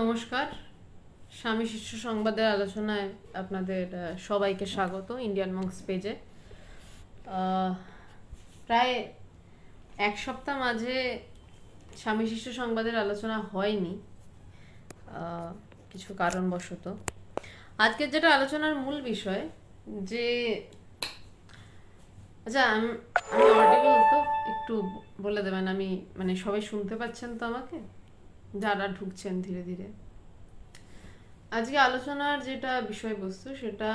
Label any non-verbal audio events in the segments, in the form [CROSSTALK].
নমস্কার স্বামী শিষ্য সংবাদের আলোচনায় আপনাদের সবাইকে স্বাগত ইন্ডিয়ান মংস পেজে প্রায় এক সপ্তাহ মাঝে স্বামী শিষ্য সংবাদের আলোচনা হয়নি কিছু কারণবশত আজকের যেটা আলোচনার মূল বিষয় যে আচ্ছা আমি আমি অডিবল তো একটু বলে দেবেন আমি মানে সবাই শুনতে পাচ্ছেন তো আমাকে যারা ঢুকছেন ধীরে ধীরে আজকে আলোচনার যেটা বিষয়বস্তু সেটা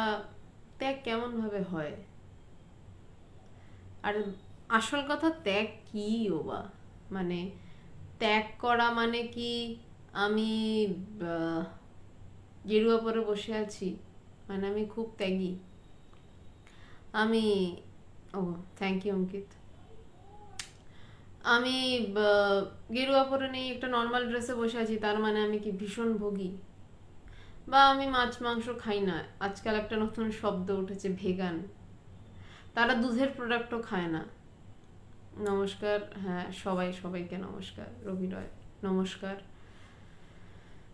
ত্যাগ কেমনভাবে হয় আর আসল কথা ত্যাগ কি ওবা মানে ত্যাগ করা মানে কি আমি গেরুয়া পরে বসে আছি মানে আমি খুব ত্যাগী আমি ও থ্যাংক ইউ অঙ্কিত আমি গেরুয়া পরে নেই একটা নর্মাল ড্রেসে বসে আছি তার মানে আমি কি ভীষণ ভোগী বা আমি মাছ মাংস খাই না আজকাল একটা নতুন শব্দ উঠেছে ভেগান তারা দুধের প্রোডাক্টও খায় না নমস্কার হ্যাঁ সবাই সবাইকে নমস্কার রবি রয় নমস্কার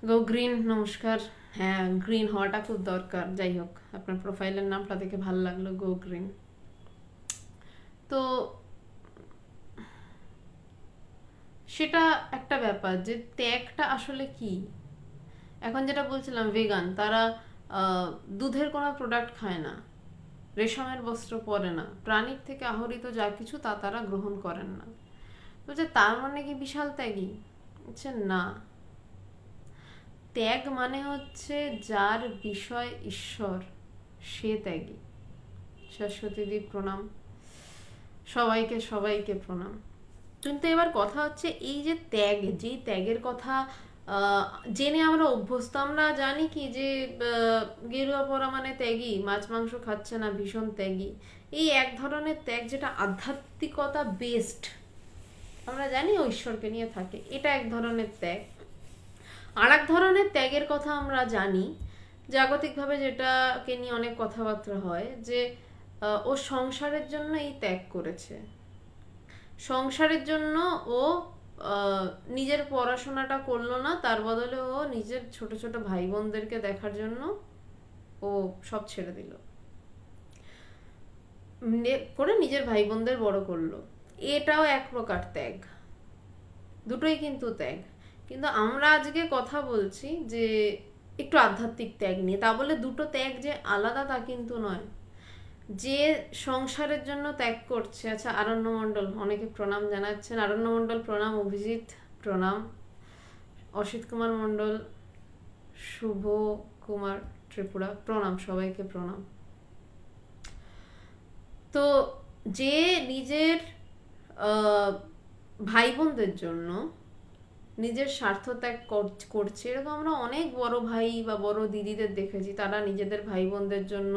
গো গ্রিন নমস্কার হ্যাঁ গ্রিন হওয়াটা খুব দরকার যাই হোক আপনার প্রোফাইলের নামটা দেখে ভালো লাগলো গো গ্রিন তো সেটা একটা ব্যাপার যে ত্যাগটা আসলে কি এখন যেটা বলছিলাম ভেগান তারা দুধের কোনো প্রোডাক্ট খায় না রেশমের বস্ত্র পরে না প্রাণীর থেকে আহরিত যা কিছু তা তারা গ্রহণ করেন না তো যে তার মানে কি বিশাল ত্যাগী হচ্ছে না ত্যাগ মানে হচ্ছে যার বিষয় ঈশ্বর সে ত্যাগী শাশ্বতীদি প্রণাম সবাইকে সবাইকে প্রণাম কিন্তু এবার কথা হচ্ছে এই যে ত্যাগ যেই ত্যাগের কথা জেনে আমরা অভ্যস্ত আমরা জানি কি যে গেরুয়া পরা মানে ত্যাগী মাছ মাংস খাচ্ছে না ভীষণ ত্যাগী এই এক ধরনের ত্যাগ যেটা আধ্যাত্মিকতা বেসড আমরা জানি ঐশ্বরকে নিয়ে থাকে এটা এক ধরনের ত্যাগ আর এক ধরনের ত্যাগের কথা আমরা জানি জাগতিকভাবে যেটাকে নিয়ে অনেক কথাবার্তা হয় যে ও সংসারের জন্য এই ত্যাগ করেছে সংসারের জন্য ও নিজের পড়াশোনাটা করলো না তার বদলে ও নিজের ছোট ছোট ভাই বোনদেরকে দেখার জন্য ও সব ছেড়ে দিল করে নিজের ভাই বোনদের বড় করলো এটাও এক প্রকার ত্যাগ দুটোই কিন্তু ত্যাগ কিন্তু আমরা আজকে কথা বলছি যে একটু আধ্যাত্মিক ত্যাগ নিয়ে তা বলে দুটো ত্যাগ যে আলাদা তা কিন্তু নয় যে সংসারের জন্য ত্যাগ করছে আচ্ছা আরণ্য মণ্ডল অনেকে প্রণাম জানাচ্ছেন আরণ্য মণ্ডল প্রণাম অভিজিৎ প্রণাম অসিত কুমার মণ্ডল শুভ কুমার ত্রিপুরা প্রণাম সবাইকে প্রণাম তো যে নিজের ভাই বোনদের জন্য নিজের স্বার্থ ত্যাগ করছে এরকম আমরা অনেক বড় ভাই বা বড় দিদিদের দেখেছি তারা নিজেদের ভাই বোনদের জন্য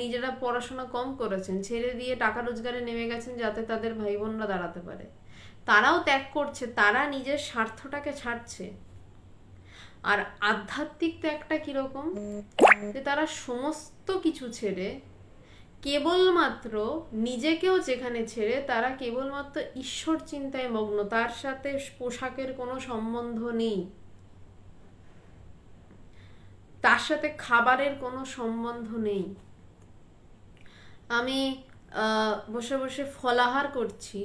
নিজেরা পড়াশোনা কম করেছেন ছেড়ে দিয়ে টাকা রোজগারে নেমে গেছেন যাতে তাদের ভাই বোনরা দাঁড়াতে পারে তারাও ত্যাগ করছে তারা নিজের স্বার্থটাকে ছাড়ছে আর আধ্যাত্মিক ত্যাগটা কীরকম যে তারা সমস্ত কিছু ছেড়ে কেবলমাত্র নিজেকেও যেখানে ছেড়ে তারা কেবলমাত্র ঈশ্বর চিন্তায় মগ্ন তার সাথে পোশাকের কোনো সম্বন্ধ নেই তার সাথে খাবারের কোনো সম্বন্ধ নেই আমি বসে বসে ফলাহার করছি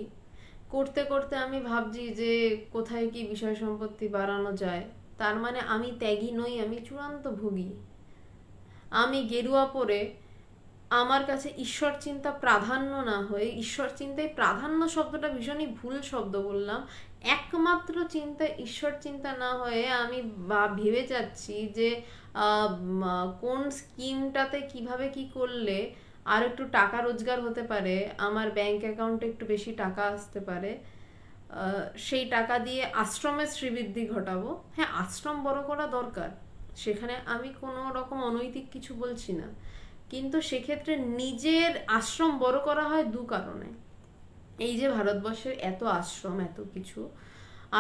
করতে করতে আমি ভাবছি যে কোথায় কি বিষয় সম্পত্তি বাড়ানো যায় তার মানে আমি ত্যাগী নই আমি চূড়ান্ত ভোগী আমি গেরুয়া পরে আমার কাছে ঈশ্বর চিন্তা প্রাধান্য না হয়ে ঈশ্বর চিন্তায় প্রাধান্য শব্দটা ভীষণই ভুল শব্দ বললাম একমাত্র চিন্তা ঈশ্বর চিন্তা না হয়ে আমি বা ভেবে যাচ্ছি যে কোন স্কিমটাতে কিভাবে কি করলে আর একটু টাকা রোজগার হতে পারে আমার ব্যাংক অ্যাকাউন্টে একটু বেশি টাকা আসতে পারে সেই টাকা দিয়ে আশ্রমের শ্রীবৃদ্ধি ঘটাবো হ্যাঁ আশ্রম বড় করা দরকার সেখানে আমি কোনো রকম অনৈতিক কিছু বলছি না কিন্তু সেক্ষেত্রে নিজের আশ্রম বড় করা হয় দু কারণে এই যে ভারতবর্ষের এত আশ্রম এত কিছু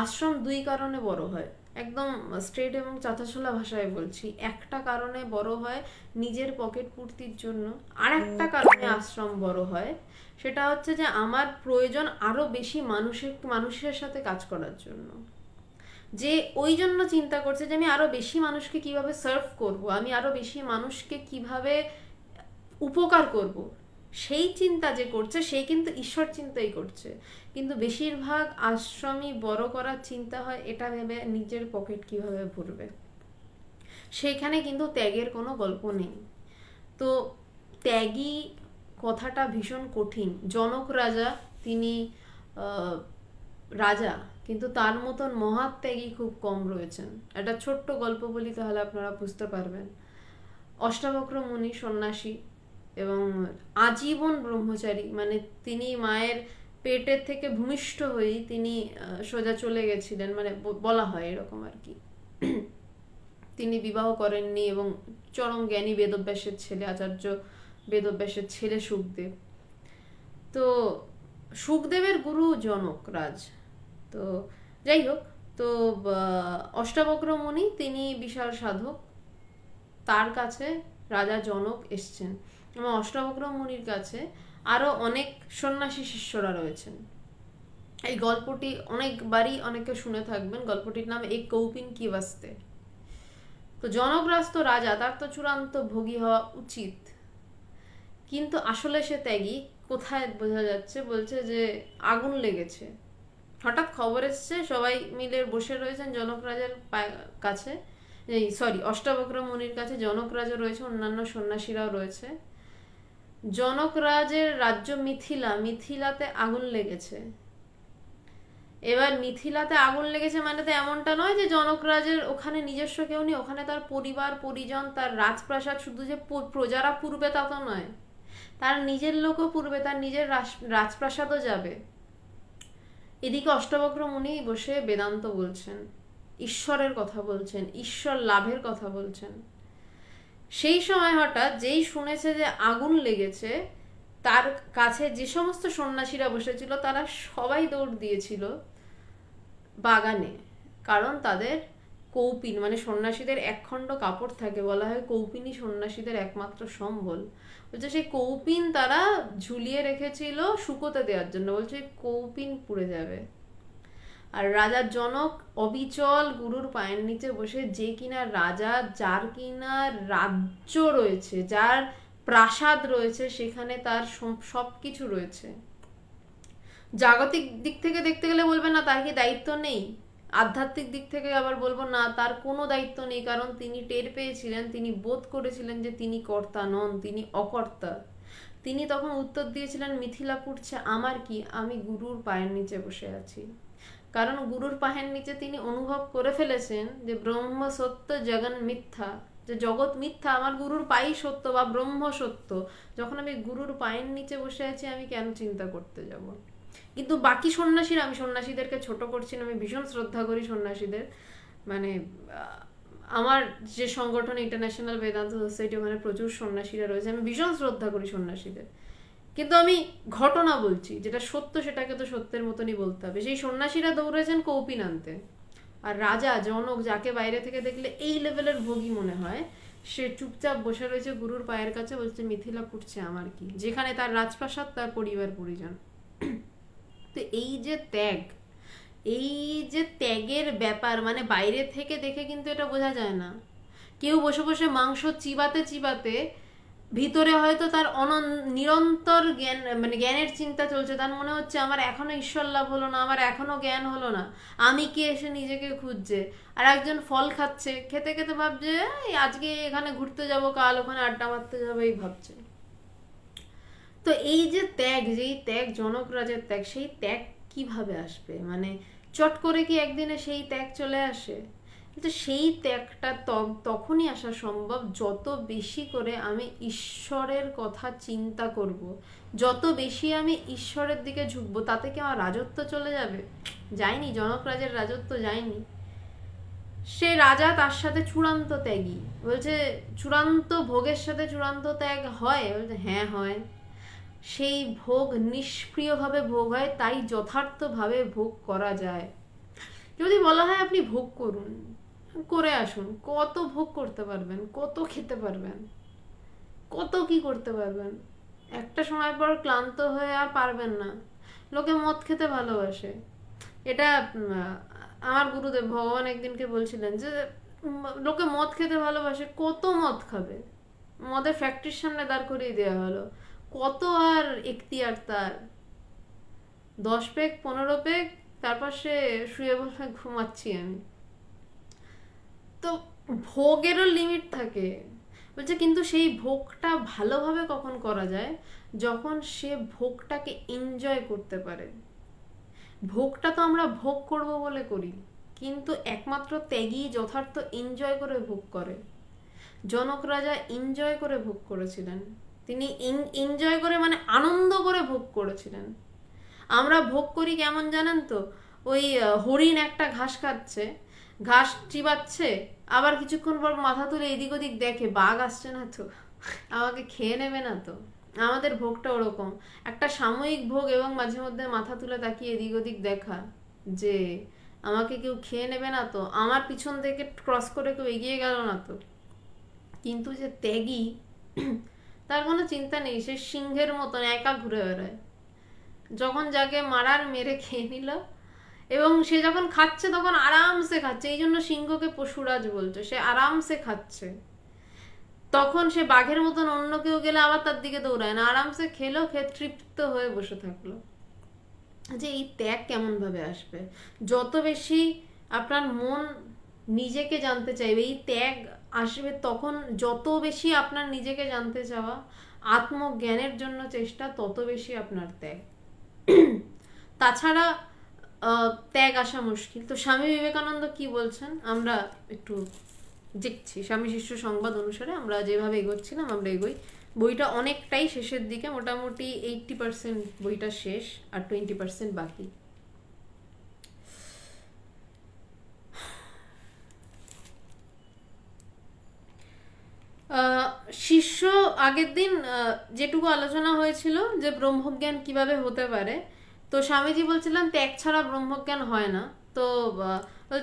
আশ্রম দুই কারণে বড় হয় একদম স্ট্রেট এবং চাঁচাছোলা ভাষায় বলছি একটা কারণে বড় হয় নিজের পকেট পূর্তির জন্য আর একটা কারণে আশ্রম বড় হয় সেটা হচ্ছে যে আমার প্রয়োজন আরও বেশি মানুষের মানুষের সাথে কাজ করার জন্য যে ওই জন্য চিন্তা করছে যে আমি আরও বেশি মানুষকে কিভাবে সার্ভ করব আমি আরও বেশি মানুষকে কিভাবে উপকার করব সেই চিন্তা যে করছে সে কিন্তু ঈশ্বর চিন্তাই করছে কিন্তু বেশিরভাগ আশ্রমই বড় করার চিন্তা হয় এটা ভেবে নিজের পকেট কিভাবে ভরবে সেখানে কিন্তু ত্যাগের কোনো গল্প নেই তো ত্যাগী কথাটা ভীষণ কঠিন জনক রাজা তিনি রাজা কিন্তু তার মতন মহাত্যাগী খুব কম রয়েছেন একটা ছোট্ট গল্প বলি তাহলে আপনারা বুঝতে পারবেন অষ্টাবক্র মুনি সন্ন্যাসী এবং আজীবন ব্রহ্মচারী মানে তিনি মায়ের পেটের থেকে ভূমিষ্ঠ হয়ে তিনি সোজা চলে গেছিলেন মানে বলা হয় এরকম আর কি তিনি বিবাহ করেননি এবং চরম জ্ঞানী বেদব্যাসের ছেলে আচার্য বেদব্যাসের ছেলে সুখদেব তো সুখদেবের গুরু জনক রাজ তো যাই হোক তো অষ্টাবক্র মুনি তিনি বিশাল সাধক তার কাছে রাজা জনক এসছেন এবং অষ্টাবক্র মুনির কাছে আরও অনেক সন্ন্যাসী শিষ্যরা রয়েছেন এই গল্পটি অনেকবারই অনেকে শুনে থাকবেন গল্পটির নাম এই কৌপিন কি বাস্তে তো জনগ্রাস্ত রাজা তার তো চূড়ান্ত ভোগী হওয়া উচিত কিন্তু আসলে সে ত্যাগী কোথায় বোঝা যাচ্ছে বলছে যে আগুন লেগেছে হঠাৎ খবর এসছে সবাই মিলে বসে রয়েছেন জনক রাজার কাছে সরি অষ্টাবক্র মুনির কাছে জনক রাজা রয়েছে অন্যান্য সন্ন্যাসীরাও রয়েছে জনকরাজের রাজ্য মিথিলা মিথিলাতে আগুন লেগেছে এবার মিথিলাতে আগুন লেগেছে মানে তো এমনটা নয় যে জনকরাজের ওখানে নিজস্ব কেউ নেই ওখানে তার পরিবার পরিজন তার রাজপ্রাসাদ শুধু যে প্রজারা পূর্বে তা তো নয় তার নিজের লোকও পূর্বে তার নিজের রাজপ্রাসাদও যাবে এদিকে অষ্টবক্র মুনি বসে বেদান্ত বলছেন ঈশ্বরের কথা বলছেন ঈশ্বর লাভের কথা বলছেন সেই সময় হঠাৎ যেই শুনেছে যে আগুন লেগেছে তার কাছে যে সমস্ত সন্ন্যাসীরা বসেছিল তারা সবাই দৌড় দিয়েছিল বাগানে কারণ তাদের কৌপিন মানে সন্ন্যাসীদের একখণ্ড কাপড় থাকে বলা হয় কৌপিনই সন্ন্যাসীদের একমাত্র সম্বল বলছে সেই কৌপিন তারা ঝুলিয়ে রেখেছিল শুকোতে দেওয়ার জন্য বলছে কৌপিন পুড়ে যাবে আর রাজার জনক অবিচল গুরুর পায়ের নিচে বসে যে কিনা রাজা যার কিনা রাজ্য রয়েছে যার প্রাসাদ রয়েছে সেখানে তার সব কিছু রয়েছে জাগতিক দিক থেকে দেখতে গেলে বলবে না তার কি দায়িত্ব নেই আধ্যাত্মিক দিক থেকে আবার বলবো না তার কোনো দায়িত্ব নেই কারণ তিনি টের পেয়েছিলেন তিনি বোধ করেছিলেন যে তিনি কর্তা নন তিনি অকর্তা তিনি তখন উত্তর দিয়েছিলেন মিথিলা পুড়ছে আমার কি আমি গুরুর পায়ের নিচে বসে আছি কারণ গুরুর পাহের নিচে তিনি অনুভব করে ফেলেছেন যে ব্রহ্ম সত্য জগন মিথ্যা যে জগৎ মিথ্যা আমার গুরুর পাই সত্য বা ব্রহ্ম সত্য যখন আমি গুরুর পায়ের নিচে বসে আছি আমি কেন চিন্তা করতে যাব কিন্তু বাকি সন্ন্যাসীরা আমি সন্ন্যাসীদেরকে ছোট করছি না আমি ভীষণ শ্রদ্ধা করি সন্ন্যাসীদের মানে আমার যে সংগঠন ইন্টারন্যাশনাল বেদান্ত সোসাইটি ওখানে প্রচুর সন্ন্যাসীরা রয়েছে আমি ভীষণ শ্রদ্ধা করি সন্ন্যাসীদের কিন্তু আমি ঘটনা বলছি যেটা সত্য সেটাকে তো সত্যের মতনই বলতে হবে সেই সন্ন্যাসীরা দৌড়েছেন কৌপিন আনতে আর রাজা জনক যাকে বাইরে থেকে দেখলে এই লেভেলের ভোগী মনে হয় সে চুপচাপ বসে রয়েছে গুরুর পায়ের কাছে বলছে মিথিলা পুটছে আমার কি যেখানে তার রাজপ্রাসাদ তার পরিবার পরিজন তো এই যে ত্যাগ এই যে ত্যাগের ব্যাপার মানে বাইরে থেকে দেখে কিন্তু এটা বোঝা যায় না কেউ বসে বসে মাংস চিবাতে চিবাতে ভিতরে হয়তো তার অন নিরন্তর জ্ঞান মানে জ্ঞানের চিন্তা চলছে তার মনে হচ্ছে আমার এখনো ঈশ্বর লাভ হলো না আমার এখনো জ্ঞান হলো না আমি কি এসে নিজেকে খুঁজছে আর একজন ফল খাচ্ছে খেতে খেতে ভাবছে আজকে এখানে ঘুরতে যাব কাল ওখানে আড্ডা মারতে যাবো এই ভাবছে তো এই যে ত্যাগ যেই ত্যাগ জনকরাজের ত্যাগ সেই ত্যাগ কিভাবে আসবে মানে চট করে কি একদিনে সেই ত্যাগ চলে আসে কিন্তু সেই ত্যাগটা তখনই আসা সম্ভব যত বেশি করে আমি ঈশ্বরের কথা চিন্তা করব। যত বেশি আমি ঈশ্বরের দিকে ঝুঁকবো তাতে কি আমার রাজত্ব চলে যাবে যায়নি জনকরাজের রাজত্ব যায়নি সে রাজা তার সাথে চূড়ান্ত ত্যাগী বলছে চূড়ান্ত ভোগের সাথে চূড়ান্ত ত্যাগ হয় বলছে হ্যাঁ হয় সেই ভোগ নিষ্ক্রিয়ভাবে ভোগ হয় তাই যথার্থভাবে ভোগ করা যায় যদি বলা হয় আপনি ভোগ করুন করে আসুন কত ভোগ করতে পারবেন কত খেতে পারবেন কত কি করতে পারবেন একটা সময় পর ক্লান্ত হয়ে আর পারবেন না লোকে মদ খেতে ভালোবাসে এটা আমার গুরুদেব ভগবান একদিনকে বলছিলেন যে লোকে মদ খেতে ভালোবাসে কত মদ খাবে মদের ফ্যাক্টরির সামনে দাঁড় করিয়ে দেওয়া হলো কত আর এখতিয়ার তার দশ পেক পনেরো পেক তারপর সে শুয়ে বসে ঘুমাচ্ছি আমি তো ভোগেরও লিমিট থাকে বলছে কিন্তু সেই ভোগটা ভালোভাবে কখন করা যায় যখন সে ভোগটাকে এনজয় করতে পারে ভোগটা তো আমরা ভোগ করব বলে করি কিন্তু একমাত্র ত্যাগী যথার্থ এনজয় করে ভোগ করে জনক রাজা এনজয় করে ভোগ করেছিলেন তিনি এনজয় করে মানে আনন্দ করে ভোগ করেছিলেন আমরা ভোগ করি কেমন জানেন তো ওই হরিণ একটা ঘাস খাচ্ছে ঘাস চিবাচ্ছে আবার কিছুক্ষণ পর মাথা তুলে এদিক ওদিক দেখে বাঘ আসছে না তো আমাকে খেয়ে নেবে না তো আমাদের ভোগটা ওরকম একটা সাময়িক ভোগ এবং মাঝে মধ্যে মাথা তুলে তাকিয়ে এদিক ওদিক দেখা যে আমাকে কেউ খেয়ে নেবে না তো আমার পিছন থেকে ক্রস করে কেউ এগিয়ে গেল না তো কিন্তু যে ত্যাগী তার কোনো চিন্তা নেই সে সিংহের মতন একা ঘুরে বেড়ায় যখন যাকে মারার মেরে খেয়ে নিল এবং সে যখন খাচ্ছে তখন আরামসে খাচ্ছে এই জন্য সিংহকে পশুরাজ বলছে সে আরামসে খাচ্ছে তখন সে বাঘের মতন অন্য কেউ গেলে আবার তার দিকে দৌড়ায় না আরামসে খেলো খেয়ে তৃপ্ত হয়ে বসে থাকলো যে এই ত্যাগ কেমনভাবে আসবে যত বেশি আপনার মন নিজেকে জানতে চাইবে এই ত্যাগ আসবে তখন যত বেশি আপনার নিজেকে জানতে চাওয়া আত্মজ্ঞানের জন্য চেষ্টা তত বেশি আপনার ত্যাগ তাছাড়া ত্যাগ আসা মুশকিল তো স্বামী বিবেকানন্দ কি বলছেন আমরা একটু দেখছি স্বামী শিষ্য সংবাদ অনুসারে আমরা যেভাবে এগোচ্ছিলাম আমরা এগোই বইটা অনেকটাই শেষের দিকে মোটামুটি এইটটি পার্সেন্ট বইটা শেষ আর টোয়েন্টি পার্সেন্ট বাকি শিষ্য আগের দিন যেটুকু আলোচনা হয়েছিল যে ব্রহ্মজ্ঞান কিভাবে হতে পারে তো স্বামীজি বলছিলেন ত্যাগ ছাড়া ব্রহ্মজ্ঞান হয় না তো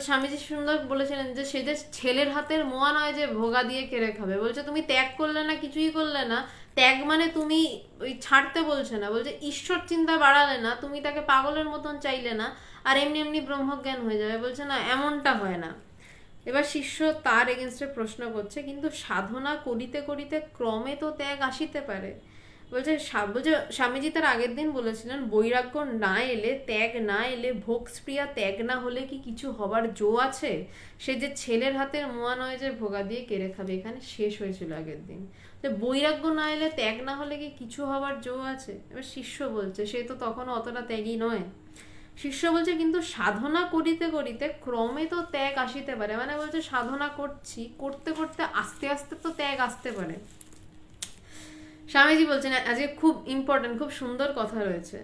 স্বামীজি সুন্দর বলেছিলেন যে সে যে ছেলের হাতের মোয়া নয় যে ভোগা দিয়ে কেড়ে খাবে বলছে তুমি ত্যাগ করলে না কিছুই করলে না ত্যাগ মানে তুমি ওই ছাড়তে বলছে না বলছে ঈশ্বর চিন্তা বাড়ালে না তুমি তাকে পাগলের মতন চাইলে না আর এমনি এমনি ব্রহ্মজ্ঞান হয়ে যাবে বলছে না এমনটা হয় না এবার শিষ্য তার এগেনস্টে প্রশ্ন করছে কিন্তু সাধনা করিতে করিতে ক্রমে তো ত্যাগ আসিতে পারে বলছে বলছে স্বামীজি তার আগের দিন বলেছিলেন বৈরাগ্য না এলে ত্যাগ না এলে ভোগস্প্রিয়া ত্যাগ না হলে কি কিছু হবার জো আছে সে যে ছেলের হাতের মোয়া নয় যে ভোগা দিয়ে কেড়ে খাবে এখানে শেষ হয়েছিল আগের দিন যে বৈরাগ্য না এলে ত্যাগ না হলে কি কিছু হবার জো আছে এবার শিষ্য বলছে সে তো তখন অতটা ত্যাগই নয় শিষ্য বলছে কিন্তু সাধনা করিতে করিতে ক্রমে তো ত্যাগ আসিতে পারে মানে বলছে সাধনা করছি করতে করতে আস্তে আস্তে তো ত্যাগ আসতে পারে স্বামীজি বলছেন আজকে খুব ইম্পর্টেন্ট খুব সুন্দর কথা রয়েছে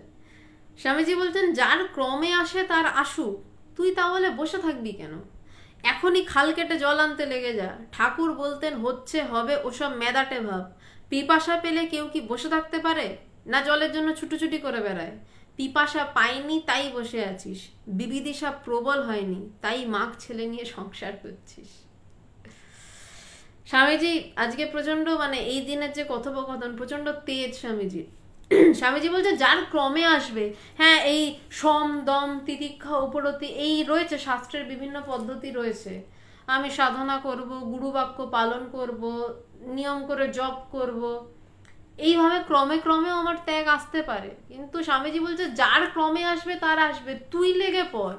স্বামীজি বলছেন যার ক্রমে আসে তার আসু তুই তাহলে বসে থাকবি কেন এখনই খাল কেটে জল আনতে লেগে যা ঠাকুর বলতেন হচ্ছে হবে ওসব মেদাটে ভাব পিপাসা পেলে কেউ কি বসে থাকতে পারে না জলের জন্য ছুটোছুটি করে বেড়ায় পিপাসা পাইনি তাই বসে আছিস বিবিদিশা প্রবল হয়নি তাই মাগ ছেলে নিয়ে সংসার করছিস স্বামীজি আজকে প্রচন্ড মানে এই দিনের যে কথোপকথন প্রচন্ড তেজ স্বামীজি স্বামীজি বলছে যার ক্রমে আসবে হ্যাঁ এই সম দম তিতিক্ষা উপরতি এই রয়েছে শাস্ত্রের বিভিন্ন পদ্ধতি রয়েছে আমি সাধনা করব গুরু বাক্য পালন করব নিয়ম করে জপ করব এইভাবে ক্রমে ক্রমেও আমার ত্যাগ আসতে পারে কিন্তু স্বামীজি বলছে যার ক্রমে আসবে তার আসবে তুই লেগে পড়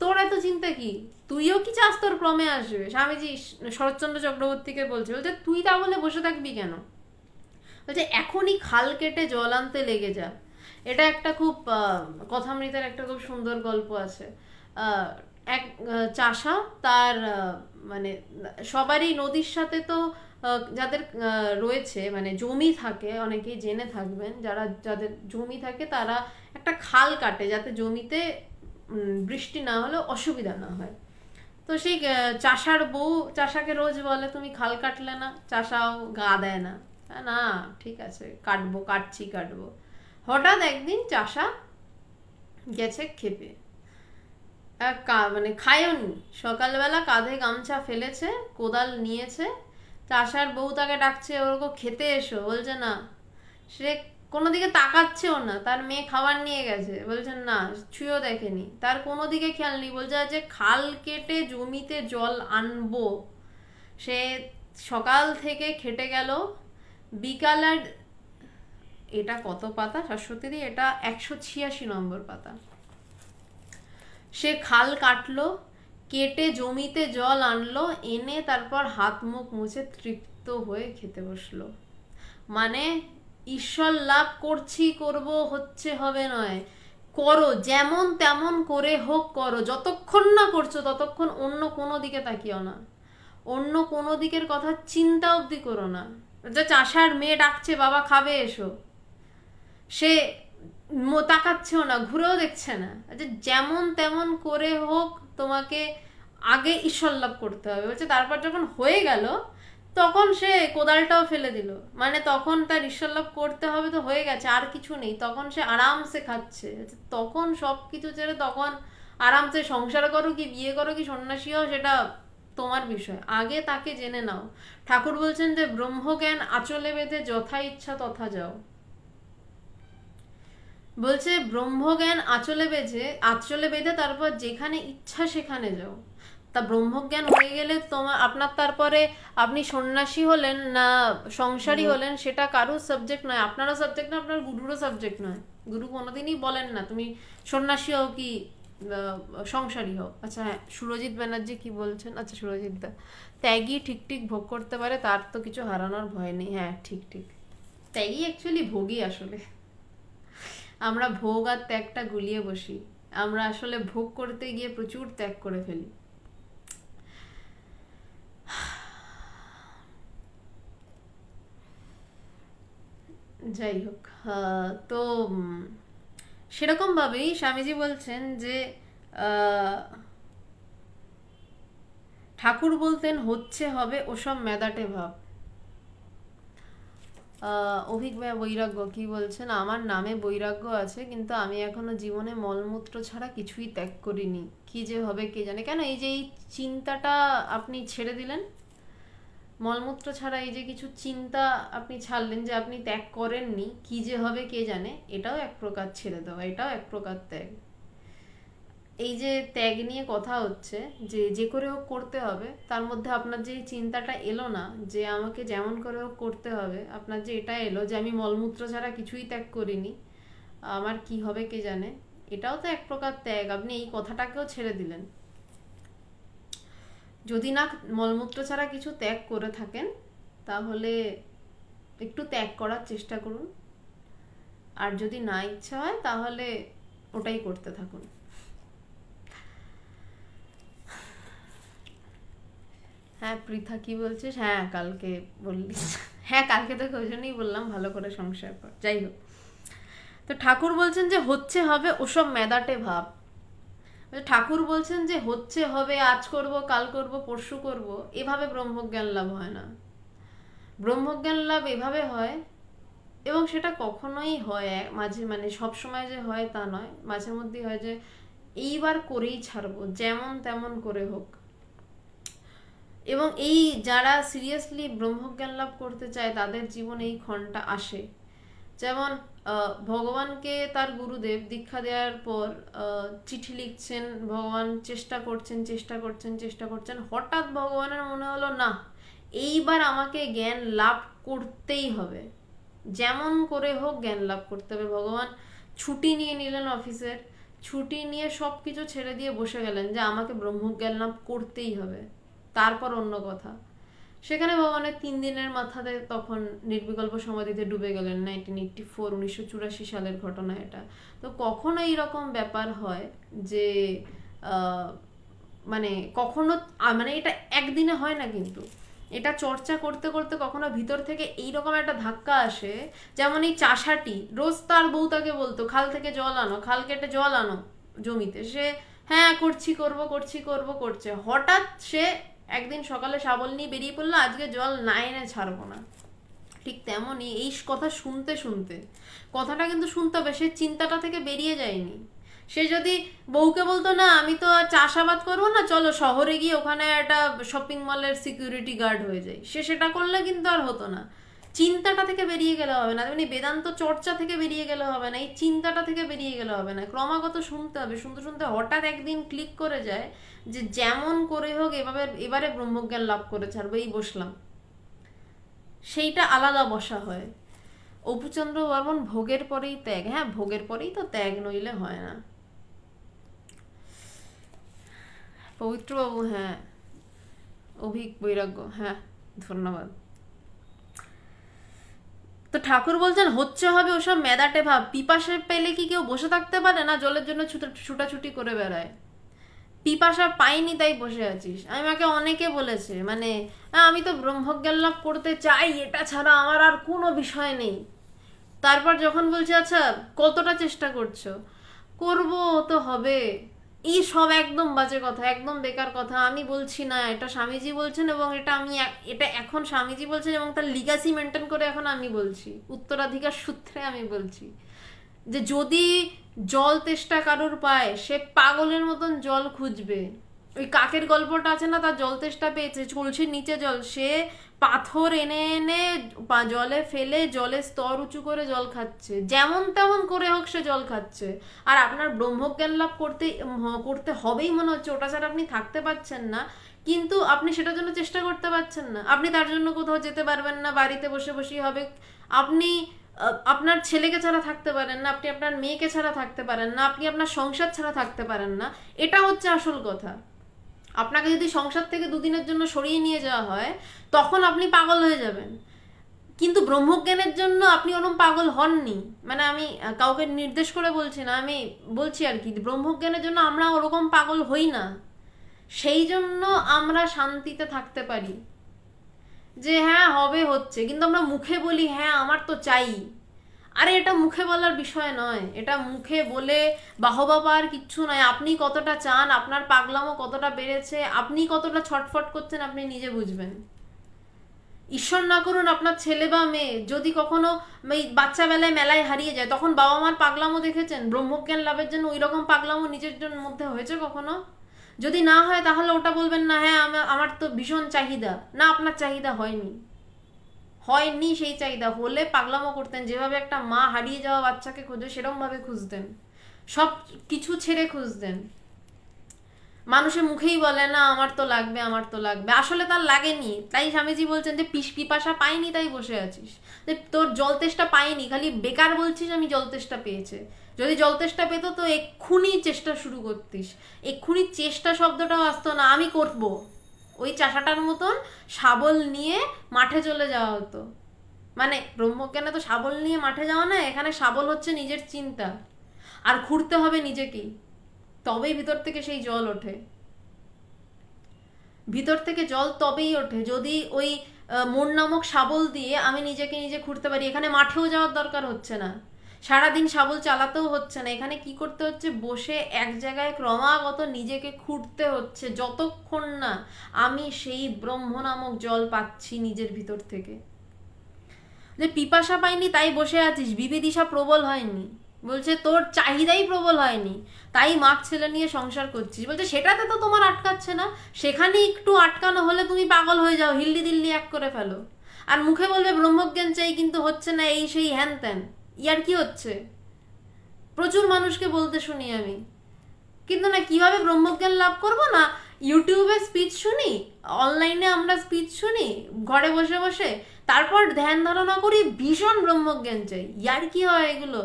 তোর এত চিন্তা কি তুইও কি চাস তোর ক্রমে আসবে স্বামীজি শরৎচন্দ্র চক্রবর্তীকে বলছে বলছে তুই তা বলে বসে থাকবি কেন বলছে এখনই খাল কেটে জল আনতে লেগে যা এটা একটা খুব কথামৃতার একটা খুব সুন্দর গল্প আছে এক চাষা তার মানে সবারই নদীর সাথে তো যাদের রয়েছে মানে জমি থাকে অনেকেই জেনে থাকবেন যারা যাদের জমি থাকে তারা একটা খাল কাটে যাতে জমিতে বৃষ্টি না হলে অসুবিধা না হয় তো সেই চাষার বউ চাষাকে রোজ বলে তুমি খাল কাটলে না চাষাও গা দেয় না না ঠিক আছে কাটবো কাটছি কাটবো হঠাৎ একদিন চাষা গেছে খেপে মানে খায়নি সকালবেলা কাঁধে গামছা ফেলেছে কোদাল নিয়েছে চাষার বউ তাকে ডাকছে ওরকম খেতে এসো বলছে না সে কোনো দিকে তাকাচ্ছেও না তার মেয়ে খাবার নিয়ে গেছে বলছে না ছুঁয়েও দেখেনি তার কোনো দিকে খেয়াল নেই বলছে যে খাল কেটে জমিতে জল আনবো সে সকাল থেকে খেটে গেল বিকাল আর এটা কত পাতা সরস্বতী এটা একশো ছিয়াশি নম্বর পাতা সে খাল কাটলো কেটে জমিতে জল আনলো এনে তারপর হাত মুখ মুছে তৃপ্ত হয়ে খেতে বসলো মানে ঈশ্বর লাভ করছি করব হচ্ছে হবে নয় করো যেমন তেমন করে হোক করো যতক্ষণ না করছো ততক্ষণ অন্য কোনো দিকে তাকিও না অন্য কোনো দিকের কথা চিন্তা অবধি করো না যা চাষার মেয়ে ডাকছে বাবা খাবে এসো সে তাকাচ্ছেও না ঘুরেও দেখছে না আচ্ছা যেমন তেমন করে হোক তোমাকে আগে ঈশ্বর লাভ করতে হবে বলছে তারপর যখন হয়ে গেল তখন সে কোদালটাও ফেলে দিল মানে তখন তার ঈশ্বরলাভ করতে হবে তো হয়ে গেছে আর কিছু নেই তখন সে আরামসে খাচ্ছে আচ্ছা, তখন সব কিছু ছেড়ে তখন আরামসে সংসার করো কি বিয়ে করো কি সন্ন্যাসী হও সেটা তোমার বিষয় আগে তাকে জেনে নাও ঠাকুর বলছেন যে ব্রহ্মজ্ঞান আচলে বেঁধে যথা ইচ্ছা তথা যাও বলছে ব্রহ্মজ্ঞান আচলে বেঁধে আচলে বেঁধে তারপর যেখানে ইচ্ছা সেখানে যাও তা ব্রহ্মজ্ঞান হয়ে গেলে তোমার আপনার তারপরে আপনি সন্ন্যাসী হলেন না সংসারী হলেন সেটা কারো সাবজেক্ট নয় আপনারও সাবজেক্ট নয় আপনার গুরুরও সাবজেক্ট নয় গুরু কোনোদিনই বলেন না তুমি সন্ন্যাসী হও কি সংসারী হও আচ্ছা হ্যাঁ সুরজিৎ ব্যানার্জি কি বলছেন আচ্ছা সুরজিৎ দা ত্যাগই ঠিক ঠিক ভোগ করতে পারে তার তো কিছু হারানোর ভয় নেই হ্যাঁ ঠিক ঠিক ত্যাগই অ্যাকচুয়ালি ভোগই আসলে আমরা ভোগ আর ত্যাগটা গুলিয়ে বসি আমরা আসলে ভোগ করতে গিয়ে প্রচুর ত্যাগ করে ফেলি [SIGHS] যাই হোক তো সেরকমভাবেই স্বামীজি বলছেন যে ঠাকুর বলতেন হচ্ছে হবে ওসব মেদাটে ভাব অভিক ভাইয়া বৈরাগ্য কি বলছেন আমার নামে বৈরাগ্য আছে কিন্তু আমি এখনো জীবনে মলমূত্র ছাড়া কিছুই ত্যাগ করিনি কি যে হবে কে জানে কেন এই যে এই চিন্তাটা আপনি ছেড়ে দিলেন মলমূত্র ছাড়া এই যে কিছু চিন্তা আপনি ছাড়লেন যে আপনি ত্যাগ করেননি কি যে হবে কে জানে এটাও এক প্রকার ছেড়ে দেওয়া এটাও এক প্রকার ত্যাগ এই যে ত্যাগ নিয়ে কথা হচ্ছে যে যে করে হোক করতে হবে তার মধ্যে আপনার যে চিন্তাটা এলো না যে আমাকে যেমন করে হোক করতে হবে আপনার যে এটা এলো যে আমি মলমূত্র ছাড়া কিছুই ত্যাগ করিনি আমার কি হবে কে জানে এটাও তো এক প্রকার ত্যাগ আপনি এই কথাটাকেও ছেড়ে দিলেন যদি না মলমূত্র ছাড়া কিছু ত্যাগ করে থাকেন তাহলে একটু ত্যাগ করার চেষ্টা করুন আর যদি না ইচ্ছা হয় তাহলে ওটাই করতে থাকুন হ্যাঁ পৃথা কি বলছিস হ্যাঁ কালকে বললি হ্যাঁ কালকে তোকে ওই জন্যই বললাম ভালো করে সংসার কর যাই হোক তো ঠাকুর বলছেন যে হচ্ছে হবে ওসব মেদাটে ভাব ঠাকুর বলছেন যে হচ্ছে হবে আজ করব কাল করব পরশু করব এভাবে ব্রহ্মজ্ঞান লাভ হয় না ব্রহ্মজ্ঞান লাভ এভাবে হয় এবং সেটা কখনোই হয় মাঝে মানে সব সময় যে হয় তা নয় মাঝে মধ্যেই হয় যে এইবার করেই ছাড়বো যেমন তেমন করে হোক এবং এই যারা সিরিয়াসলি ব্রহ্মজ্ঞান লাভ করতে চায় তাদের জীবনে এই ক্ষণটা আসে যেমন ভগবানকে তার গুরুদেব দীক্ষা দেওয়ার পর চিঠি লিখছেন ভগবান চেষ্টা করছেন চেষ্টা করছেন চেষ্টা করছেন হঠাৎ ভগবানের মনে হলো না এইবার আমাকে জ্ঞান লাভ করতেই হবে যেমন করে হোক জ্ঞান লাভ করতে হবে ভগবান ছুটি নিয়ে নিলেন অফিসের ছুটি নিয়ে সব কিছু ছেড়ে দিয়ে বসে গেলেন যে আমাকে ব্রহ্মজ্ঞান লাভ করতেই হবে তারপর অন্য কথা সেখানে ভগবানের তিন দিনের মাথাতে তখন নির্বিকল্প সমাধিতে ডুবে গেলেন নাইনটিন এইটটি ফোর উনিশশো চুরাশি সালের ঘটনা এটা তো কখনো এইরকম ব্যাপার হয় যে মানে কখনো মানে এটা একদিনে হয় না কিন্তু এটা চর্চা করতে করতে কখনো ভিতর থেকে এইরকম একটা ধাক্কা আসে যেমন এই চাষাটি রোজ তার বউ তাকে বলতো খাল থেকে জল আনো খাল কেটে জল আনো জমিতে সে হ্যাঁ করছি করব করছি করব করছে হঠাৎ সে একদিন সকালে শাবল নিয়ে বেরিয়ে পড়লো আজকে জল না এনে ছাড়বো না ঠিক তেমনই এই কথা শুনতে শুনতে কথাটা কিন্তু শুনতে হবে সে চিন্তাটা থেকে বেরিয়ে যায়নি সে যদি বউকে বলতো না আমি তো আর চাষাবাদ করবো না চলো শহরে গিয়ে ওখানে একটা শপিং মলের সিকিউরিটি গার্ড হয়ে যায় সে সেটা করলে কিন্তু আর হতো না চিন্তাটা থেকে বেরিয়ে গেলে হবে না তেমনি বেদান্ত চর্চা থেকে বেরিয়ে গেলে হবে না এই চিন্তাটা থেকে বেরিয়ে গেলে হবে না ক্রমাগত শুনতে হবে শুনতে শুনতে হঠাৎ একদিন ক্লিক করে যায় যে যেমন করে হোক এভাবে এবারে ব্রহ্মজ্ঞান লাভ করে ছাড়বো এই বসলাম সেইটা আলাদা বসা হয় অপুচন্দ্র বর্মন ভোগের পরেই ত্যাগ হ্যাঁ ভোগের পরেই তো ত্যাগ নইলে হয় না পবিত্রবাবু হ্যাঁ অভিক বৈরাগ্য হ্যাঁ ধন্যবাদ তো ঠাকুর বলছেন হচ্ছে হবে ওসব মেদাটে ভাব পিপাসে পেলে কি কেউ বসে থাকতে পারে না জলের জন্য ছুটাছুটি করে বেড়ায় পিপাসা পাইনি তাই বসে আছিস আমি আমাকে অনেকে বলেছে মানে হ্যাঁ, আমি তো ব্রহ্মজ্ঞান লাভ করতে চাই এটা ছাড়া আমার আর কোনো বিষয় নেই তারপর যখন বলছি আচ্ছা কতটা চেষ্টা করছো করব তো হবে এই সব একদম বাজে কথা একদম বেকার কথা আমি বলছি না এটা স্বামীজি বলছেন এবং এটা আমি এটা এখন স্বামীজি বলছেন এবং তার লিগাসি মেনটেন করে এখন আমি বলছি উত্তরাধিকার সূত্রে আমি বলছি যে যদি জল তেষ্টা কারোর পায় সে পাগলের মতন জল খুঁজবে ওই কাকের গল্পটা আছে না তার জল তেষ্টা পেয়েছে চলছে নিচে জল সে পাথর এনে এনে জলে ফেলে জলে স্তর উঁচু করে জল খাচ্ছে যেমন তেমন করে হোক সে জল খাচ্ছে আর আপনার ব্রহ্মজ্ঞান লাভ করতে করতে হবেই মনে হচ্ছে ওটা ছাড়া আপনি থাকতে পারছেন না কিন্তু আপনি সেটার জন্য চেষ্টা করতে পারছেন না আপনি তার জন্য কোথাও যেতে পারবেন না বাড়িতে বসে বসেই হবে আপনি আপনার ছেলেকে ছাড়া থাকতে পারেন না আপনি আপনার মেয়েকে ছাড়া থাকতে পারেন না আপনি আপনার সংসার ছাড়া থাকতে পারেন না এটা হচ্ছে আসল কথা আপনাকে যদি সংসার থেকে দুদিনের জন্য সরিয়ে নিয়ে যাওয়া হয় তখন আপনি পাগল হয়ে যাবেন কিন্তু ব্রহ্মজ্ঞানের জন্য আপনি ওরম পাগল হননি মানে আমি কাউকে নির্দেশ করে বলছি না আমি বলছি আর কি ব্রহ্মজ্ঞানের জন্য আমরা ওরকম পাগল হই না সেই জন্য আমরা শান্তিতে থাকতে পারি যে হ্যাঁ হবে হচ্ছে কিন্তু আমরা মুখে বলি হ্যাঁ আমার তো চাই আরে এটা মুখে বলার বিষয় নয় এটা মুখে বলে বাহবা পাওয়ার কিচ্ছু নয় আপনি কতটা চান আপনার পাগলামও কতটা বেড়েছে আপনি কতটা ছটফট করছেন আপনি নিজে বুঝবেন ঈশ্বর না করুন আপনার ছেলে বা মেয়ে যদি কখনো এই বাচ্চাবেলায় মেলায় হারিয়ে যায় তখন বাবা মার পাগলামও দেখেছেন ব্রহ্মজ্ঞান লাভের জন্য ওই রকম পাগলামো নিজের জন্য মধ্যে হয়েছে কখনো যদি না হয় তাহলে ওটা বলবেন না হ্যাঁ আমার তো ভীষণ চাহিদা না আপনার চাহিদা হয়নি হয়নি সেই চাহিদা হলে পাগলামো করতেন যেভাবে একটা মা হারিয়ে যাওয়া বাচ্চাকে খোঁজে সেরমভাবে খুঁজতেন সব কিছু ছেড়ে খুঁজতেন মানুষের মুখেই বলে না আমার তো লাগবে আমার তো লাগবে আসলে তার লাগেনি তাই স্বামীজি বলছেন যে পিস পিপাসা পাইনি তাই বসে আছিস যে তোর জল তেষ্টা পাইনি খালি বেকার বলছিস আমি জল তেষ্টা পেয়েছে যদি জল তেষ্টা পেত তো এক্ষুনি চেষ্টা শুরু করতিস এক্ষুনি চেষ্টা শব্দটাও আসতো না আমি করব ওই চাষাটার মতন শাবল নিয়ে মাঠে চলে যাওয়া হতো মানে ব্রহ্মজ্ঞানে তো শাবল নিয়ে মাঠে যাওয়া না এখানে শাবল হচ্ছে নিজের চিন্তা আর ঘুরতে হবে নিজেকেই তবেই ভিতর থেকে সেই জল ওঠে ভিতর থেকে জল তবেই ওঠে যদি ওই মন নামক শাবল দিয়ে আমি নিজেকে নিজে খুঁড়তে পারি এখানে মাঠেও যাওয়ার দরকার হচ্ছে না সারাদিন শাবল চালাতেও হচ্ছে না এখানে কি করতে হচ্ছে বসে এক জায়গায় ক্রমাগত নিজেকে খুঁড়তে হচ্ছে যতক্ষণ না আমি সেই ব্রহ্ম নামক জল পাচ্ছি নিজের ভিতর থেকে যে পিপাসা পাইনি তাই বসে আছিস বিবিদিশা প্রবল হয়নি বলছে তোর চাহিদাই প্রবল হয়নি তাই মাঠ ছেলে নিয়ে সংসার করছিস বলছে সেটাতে তো তোমার আটকাচ্ছে না সেখানে একটু আটকানো হলে তুমি পাগল হয়ে যাও হিল্লি দিল্লি এক করে ফেলো আর মুখে বলবে ব্রহ্মজ্ঞান চাই কিন্তু হচ্ছে না এই সেই হ্যান ত্যান ইয়ার কি হচ্ছে প্রচুর মানুষকে বলতে শুনি আমি কিন্তু না কিভাবে ব্রহ্মজ্ঞান লাভ করব না ইউটিউবে স্পিচ শুনি অনলাইনে আমরা স্পিচ শুনি ঘরে বসে বসে তারপর ধ্যান ধারণা করি ভীষণ ব্রহ্মজ্ঞান চাই ইয়ার কি হয় এগুলো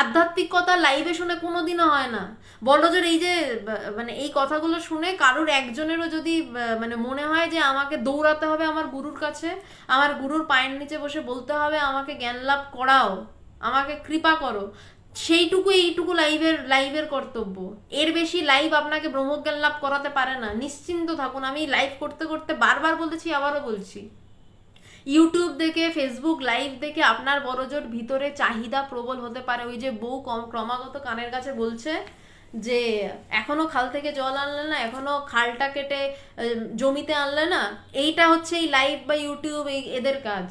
আধ্যাত্মিকতা লাইভে শুনে কোনোদিনও হয় না বলজোর এই যে মানে এই কথাগুলো শুনে কারোর একজনেরও যদি মানে মনে হয় যে আমাকে দৌড়াতে হবে আমার গুরুর কাছে আমার গুরুর পায়ের নিচে বসে বলতে হবে আমাকে জ্ঞান লাভ করাও আমাকে কৃপা করো সেইটুকু এইটুকু লাইভের লাইভের কর্তব্য এর বেশি লাইভ আপনাকে ব্রহ্মজ্ঞান লাভ করাতে পারে না নিশ্চিন্ত থাকুন আমি লাইভ করতে করতে বারবার বলেছি আবারও বলছি ইউটিউব দেখে ফেসবুক লাইভ দেখে আপনার বড়জোর ভিতরে চাহিদা প্রবল হতে পারে ওই যে বউ কম ক্রমাগত কানের কাছে বলছে যে এখনো খাল থেকে জল আনলে না এখনো খালটা কেটে জমিতে আনলে না এইটা হচ্ছে এই লাইভ বা ইউটিউব এই এদের কাজ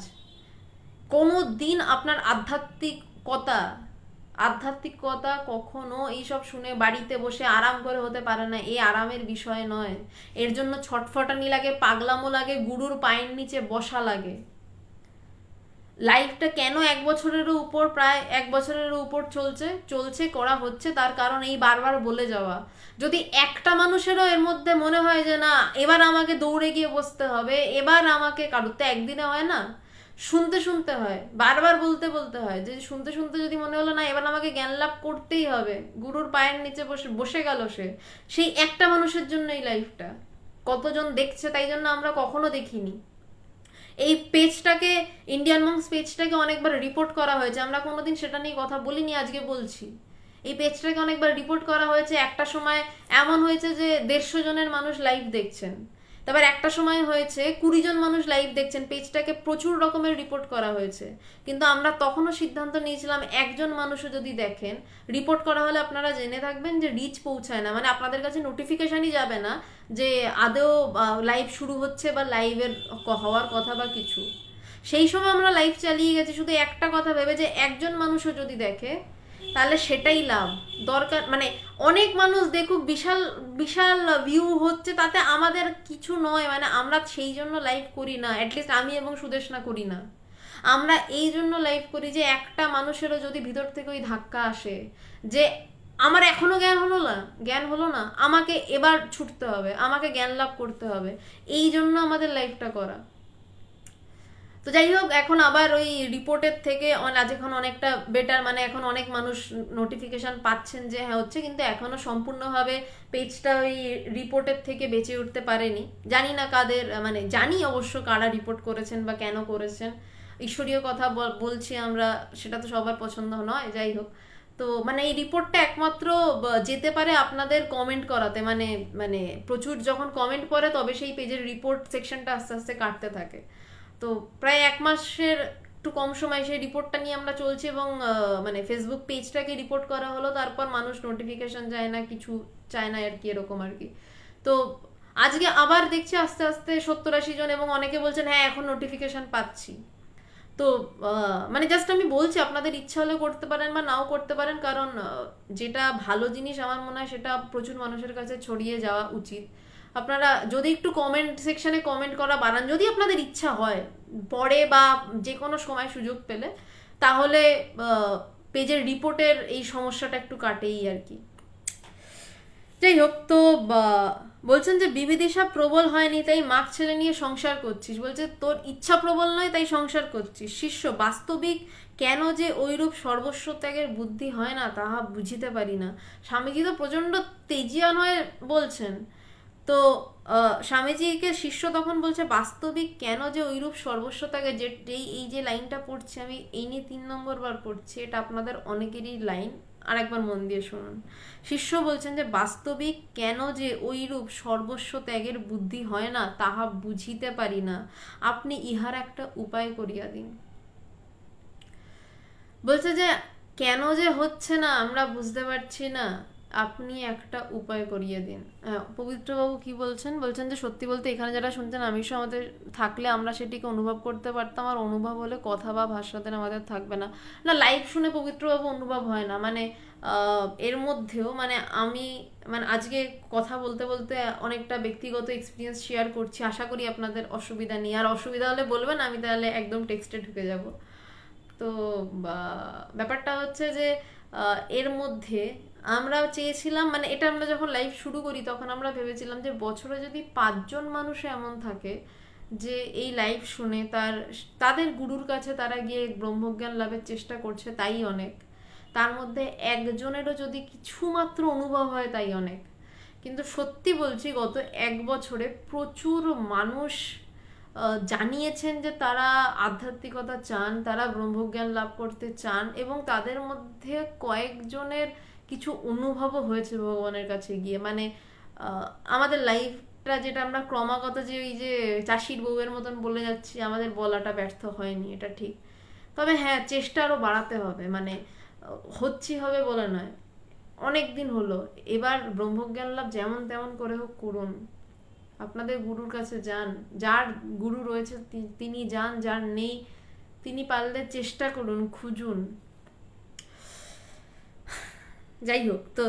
কোনো দিন আপনার আধ্যাত্মিকতা আধ্যাত্মিকতা কখনো এইসব শুনে বাড়িতে বসে আরাম করে হতে পারে না এই আরামের বিষয় নয় এর জন্য ছটফটানি লাগে পাগলামো লাগে গুরুর পায়ের নিচে বসা লাগে লাইফটা কেন এক বছরেরও উপর প্রায় এক বছরেরও উপর চলছে চলছে করা হচ্ছে তার কারণ এই বারবার বলে যাওয়া যদি একটা মানুষেরও এর মধ্যে মনে হয় যে না এবার আমাকে দৌড়ে গিয়ে বসতে হবে এবার আমাকে কারোর তো একদিনে হয় না শুনতে শুনতে হয় বারবার বলতে বলতে হয় যে শুনতে শুনতে যদি মনে হলো না এবার আমাকে জ্ঞান লাভ করতেই হবে গুরুর পায়ের নিচে বসে বসে গেল সে সেই একটা মানুষের জন্য এই লাইফটা কতজন দেখছে তাই জন্য আমরা কখনো দেখিনি এই পেজটাকে ইন্ডিয়ান মংস পেজটাকে অনেকবার রিপোর্ট করা হয়েছে আমরা কোনোদিন সেটা নিয়ে কথা বলিনি আজকে বলছি এই পেজটাকে অনেকবার রিপোর্ট করা হয়েছে একটা সময় এমন হয়েছে যে দেড়শো জনের মানুষ লাইভ দেখছেন তারপর একটা সময় হয়েছে কুড়ি জন মানুষ লাইভ দেখছেন পেজটাকে প্রচুর রকমের রিপোর্ট করা হয়েছে কিন্তু আমরা তখনও সিদ্ধান্ত নিয়েছিলাম একজন মানুষও যদি দেখেন রিপোর্ট করা হলে আপনারা জেনে থাকবেন যে রিচ পৌঁছায় না মানে আপনাদের কাছে নোটিফিকেশানই যাবে না যে আদেও লাইভ শুরু হচ্ছে বা লাইভের হওয়ার কথা বা কিছু সেই সময় আমরা লাইভ চালিয়ে গেছি শুধু একটা কথা ভেবে যে একজন মানুষও যদি দেখে তাহলে সেটাই লাভ দরকার মানে অনেক মানুষ দেখুক বিশাল বিশাল ভিউ হচ্ছে তাতে আমাদের কিছু নয় মানে আমরা সেই জন্য লাইভ করি না অ্যাটলিস্ট আমি এবং সুদেশনা করি না আমরা এই জন্য লাইভ করি যে একটা মানুষেরও যদি ভিতর থেকে ওই ধাক্কা আসে যে আমার এখনো জ্ঞান হলো না জ্ঞান হলো না আমাকে এবার ছুটতে হবে আমাকে জ্ঞান লাভ করতে হবে এই জন্য আমাদের লাইফটা করা তো যাই হোক এখন আবার ওই রিপোর্টের থেকে আজ এখন অনেকটা বেটার মানে এখন অনেক মানুষ নোটিফিকেশান পাচ্ছেন যে হ্যাঁ হচ্ছে কিন্তু এখনও সম্পূর্ণভাবে পেজটা ওই রিপোর্টের থেকে বেঁচে উঠতে পারেনি জানি না কাদের মানে জানি অবশ্য কারা রিপোর্ট করেছেন বা কেন করেছেন ঈশ্বরীয় কথা বলছি আমরা সেটা তো সবার পছন্দ নয় যাই হোক তো মানে এই রিপোর্টটা একমাত্র যেতে পারে আপনাদের কমেন্ট করাতে মানে মানে প্রচুর যখন কমেন্ট পড়ে তবে সেই পেজের রিপোর্ট সেকশনটা আস্তে আস্তে কাটতে থাকে তো প্রায় এক মাসের একটু কম সময় সেই রিপোর্টটা নিয়ে আমরা চলছি এবং মানে ফেসবুক পেজটাকে রিপোর্ট করা হলো তারপর মানুষ নোটিফিকেশন চায় না কিছু চায় না আর কি এরকম আর কি তো আজকে আবার দেখছি আস্তে আস্তে সত্তর আশি জন এবং অনেকে বলছেন হ্যাঁ এখন নোটিফিকেশন পাচ্ছি তো মানে জাস্ট আমি বলছি আপনাদের ইচ্ছা হলে করতে পারেন বা নাও করতে পারেন কারণ যেটা ভালো জিনিস আমার মনে হয় সেটা প্রচুর মানুষের কাছে ছড়িয়ে যাওয়া উচিত আপনারা যদি একটু কমেন্ট সেকশানে কমেন্ট করা বানান যদি আপনাদের ইচ্ছা হয় পরে বা যে কোনো সময় সুযোগ পেলে তাহলে পেজের রিপোর্টের এই সমস্যাটা একটু কাটেই আর কি যাই হোক তো বলছেন যে বিবিদিশা প্রবল হয়নি তাই মাক ছেলে নিয়ে সংসার করছিস বলছে তোর ইচ্ছা প্রবল নয় তাই সংসার করছিস শিষ্য বাস্তবিক কেন যে ওইরূপ সর্বস্ব ত্যাগের বুদ্ধি হয় না তাহা বুঝিতে পারি না স্বামীজি তো প্রচণ্ড তেজিয়ান হয়ে বলছেন তো স্বামীজিকে শিষ্য তখন বলছে বাস্তবিক কেন যে ওইরূপ সর্বস্বতাকে যে এই যে লাইনটা পড়ছে আমি এই নিয়ে তিন নম্বর বার পড়ছি এটা আপনাদের অনেকেরই লাইন আর একবার মন দিয়ে শুনুন শিষ্য বলছেন যে বাস্তবিক কেন যে ওইরূপ সর্বস্ব ত্যাগের বুদ্ধি হয় না তাহা বুঝিতে পারি না আপনি ইহার একটা উপায় করিয়া দিন বলছে যে কেন যে হচ্ছে না আমরা বুঝতে পারছি না আপনি একটা উপায় করিয়ে দিন হ্যাঁ পবিত্রবাবু কি বলছেন বলছেন যে সত্যি বলতে এখানে যারা শুনছেন আমিষ আমাদের থাকলে আমরা সেটিকে অনুভব করতে পারতাম আর অনুভব হলে কথা বা ভাষাতে আমাদের থাকবে না না লাইভ শুনে পবিত্রবাবু অনুভব হয় না মানে এর মধ্যেও মানে আমি মানে আজকে কথা বলতে বলতে অনেকটা ব্যক্তিগত এক্সপিরিয়েন্স শেয়ার করছি আশা করি আপনাদের অসুবিধা নেই আর অসুবিধা হলে বলবেন আমি তাহলে একদম টেক্সটে ঢুকে যাব তো ব্যাপারটা হচ্ছে যে এর মধ্যে আমরা চেয়েছিলাম মানে এটা আমরা যখন লাইভ শুরু করি তখন আমরা ভেবেছিলাম যে বছরে যদি পাঁচজন মানুষ এমন থাকে যে এই লাইভ শুনে তার তাদের গুরুর কাছে তারা গিয়ে ব্রহ্মজ্ঞান লাভের চেষ্টা করছে তাই অনেক তার মধ্যে একজনেরও যদি কিছুমাত্র অনুভব হয় তাই অনেক কিন্তু সত্যি বলছি গত এক বছরে প্রচুর মানুষ জানিয়েছেন যে তারা আধ্যাত্মিকতা চান তারা ব্রহ্মজ্ঞান লাভ করতে চান এবং তাদের মধ্যে কয়েকজনের কিছু অনুভবও হয়েছে ভগবানের কাছে গিয়ে মানে আমাদের লাইফটা যেটা আমরা ক্রমাগত যে ওই যে চাষির বউয়ের মতন বলে যাচ্ছি আমাদের বলাটা ব্যর্থ হয়নি এটা ঠিক তবে হ্যাঁ চেষ্টা আরও বাড়াতে হবে মানে হচ্ছি হবে বলে নয় অনেক দিন হলো এবার ব্রহ্মজ্ঞান লাভ যেমন তেমন করে হোক করুন আপনাদের গুরুর কাছে যান যার গুরু রয়েছে তিনি যান যার নেই তিনি পারলে চেষ্টা করুন খুঁজুন যাই হোক তো